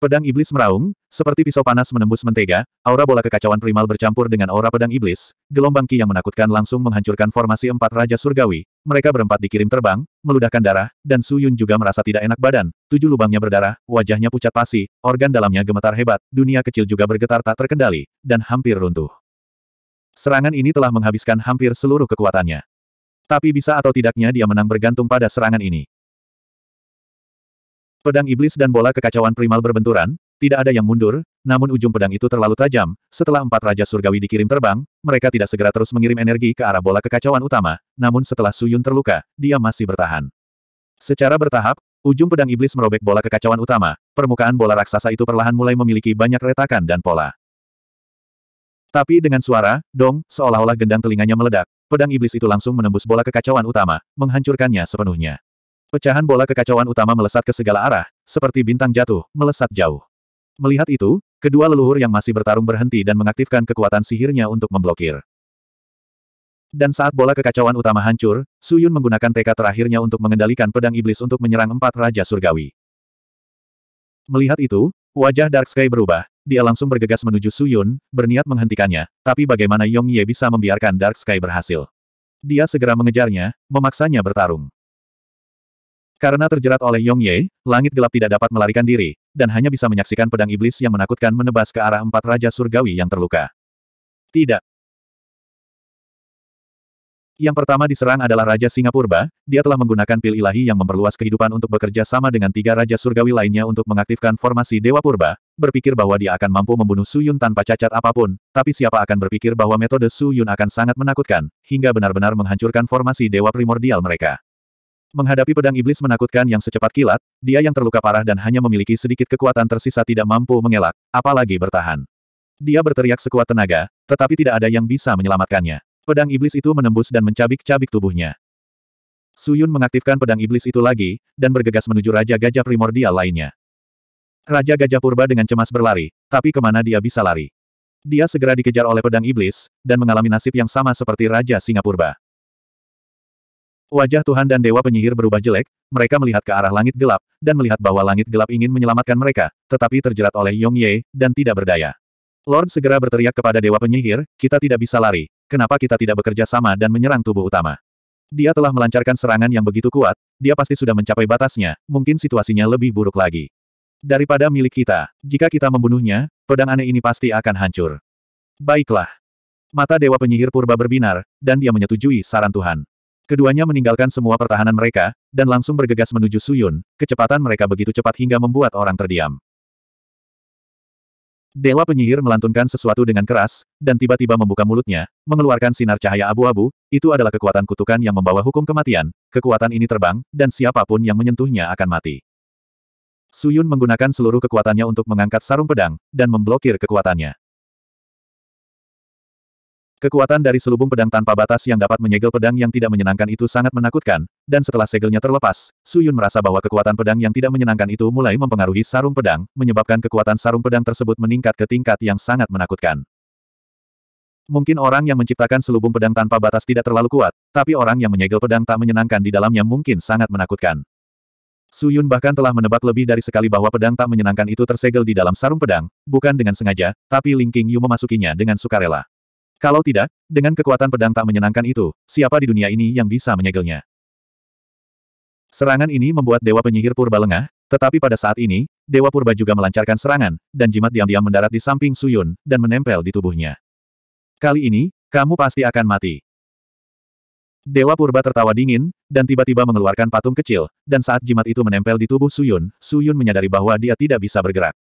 Pedang iblis meraung, seperti pisau panas menembus mentega, aura bola kekacauan primal bercampur dengan aura pedang iblis, gelombang ki yang menakutkan langsung menghancurkan formasi empat Raja Surgawi, mereka berempat dikirim terbang, meludahkan darah, dan Su Yun juga merasa tidak enak badan, tujuh lubangnya berdarah, wajahnya pucat pasi, organ dalamnya gemetar hebat, dunia kecil juga bergetar tak terkendali, dan hampir runtuh. Serangan ini telah menghabiskan hampir seluruh kekuatannya. Tapi bisa atau tidaknya dia menang bergantung pada serangan ini. Pedang iblis dan bola kekacauan primal berbenturan, tidak ada yang mundur, namun ujung pedang itu terlalu tajam, setelah empat Raja Surgawi dikirim terbang, mereka tidak segera terus mengirim energi ke arah bola kekacauan utama, namun setelah Suyun terluka, dia masih bertahan. Secara bertahap, ujung pedang iblis merobek bola kekacauan utama, permukaan bola raksasa itu perlahan mulai memiliki banyak retakan dan pola. Tapi dengan suara, dong, seolah-olah gendang telinganya meledak, pedang iblis itu langsung menembus bola kekacauan utama, menghancurkannya sepenuhnya. Pecahan bola kekacauan utama melesat ke segala arah, seperti bintang jatuh, melesat jauh. Melihat itu, kedua leluhur yang masih bertarung berhenti dan mengaktifkan kekuatan sihirnya untuk memblokir. Dan saat bola kekacauan utama hancur, Suyun menggunakan tekad terakhirnya untuk mengendalikan pedang iblis untuk menyerang empat raja surgawi. Melihat itu, wajah Dark Sky berubah, dia langsung bergegas menuju Su Yun, berniat menghentikannya, tapi bagaimana Yong Ye bisa membiarkan Dark Sky berhasil? Dia segera mengejarnya, memaksanya bertarung. Karena terjerat oleh Yong Ye, langit gelap tidak dapat melarikan diri, dan hanya bisa menyaksikan pedang iblis yang menakutkan menebas ke arah empat raja surgawi yang terluka. Tidak. Yang pertama diserang adalah Raja Singapura. dia telah menggunakan pil ilahi yang memperluas kehidupan untuk bekerja sama dengan tiga Raja Surgawi lainnya untuk mengaktifkan formasi Dewa Purba, berpikir bahwa dia akan mampu membunuh Su Yun tanpa cacat apapun, tapi siapa akan berpikir bahwa metode Su Yun akan sangat menakutkan, hingga benar-benar menghancurkan formasi dewa primordial mereka. Menghadapi pedang iblis menakutkan yang secepat kilat, dia yang terluka parah dan hanya memiliki sedikit kekuatan tersisa tidak mampu mengelak, apalagi bertahan. Dia berteriak sekuat tenaga, tetapi tidak ada yang bisa menyelamatkannya. Pedang iblis itu menembus dan mencabik-cabik tubuhnya. Su Yun mengaktifkan pedang iblis itu lagi, dan bergegas menuju Raja Gajah Primordial lainnya. Raja Gajah Purba dengan cemas berlari, tapi kemana dia bisa lari? Dia segera dikejar oleh pedang iblis, dan mengalami nasib yang sama seperti Raja Singapurba. Wajah Tuhan dan Dewa Penyihir berubah jelek, mereka melihat ke arah langit gelap, dan melihat bahwa langit gelap ingin menyelamatkan mereka, tetapi terjerat oleh Yong Ye, dan tidak berdaya. Lord segera berteriak kepada Dewa Penyihir, kita tidak bisa lari, kenapa kita tidak bekerja sama dan menyerang tubuh utama? Dia telah melancarkan serangan yang begitu kuat, dia pasti sudah mencapai batasnya, mungkin situasinya lebih buruk lagi. Daripada milik kita, jika kita membunuhnya, pedang aneh ini pasti akan hancur. Baiklah. Mata Dewa Penyihir Purba berbinar, dan dia menyetujui saran Tuhan. Keduanya meninggalkan semua pertahanan mereka, dan langsung bergegas menuju Suyun, kecepatan mereka begitu cepat hingga membuat orang terdiam. Dewa penyihir melantunkan sesuatu dengan keras, dan tiba-tiba membuka mulutnya, mengeluarkan sinar cahaya abu-abu, itu adalah kekuatan kutukan yang membawa hukum kematian, kekuatan ini terbang, dan siapapun yang menyentuhnya akan mati. Suyun menggunakan seluruh kekuatannya untuk mengangkat sarung pedang, dan memblokir kekuatannya. Kekuatan dari selubung pedang tanpa batas yang dapat menyegel pedang yang tidak menyenangkan itu sangat menakutkan, dan setelah segelnya terlepas, Suyun merasa bahwa kekuatan pedang yang tidak menyenangkan itu mulai mempengaruhi sarung pedang, menyebabkan kekuatan sarung pedang tersebut meningkat ke tingkat yang sangat menakutkan. Mungkin orang yang menciptakan selubung pedang tanpa batas tidak terlalu kuat, tapi orang yang menyegel pedang tak menyenangkan di dalamnya mungkin sangat menakutkan. Su Yun bahkan telah menebak lebih dari sekali bahwa pedang tak menyenangkan itu tersegel di dalam sarung pedang, bukan dengan sengaja, tapi Ling King Yu memasukinya dengan sukarela. Kalau tidak, dengan kekuatan pedang tak menyenangkan itu, siapa di dunia ini yang bisa menyegelnya? Serangan ini membuat Dewa Penyihir Purba lengah, tetapi pada saat ini, Dewa Purba juga melancarkan serangan, dan jimat diam-diam mendarat di samping Suyun, dan menempel di tubuhnya. Kali ini, kamu pasti akan mati. Dewa Purba tertawa dingin, dan tiba-tiba mengeluarkan patung kecil, dan saat jimat itu menempel di tubuh Suyun, Suyun menyadari bahwa dia tidak bisa bergerak.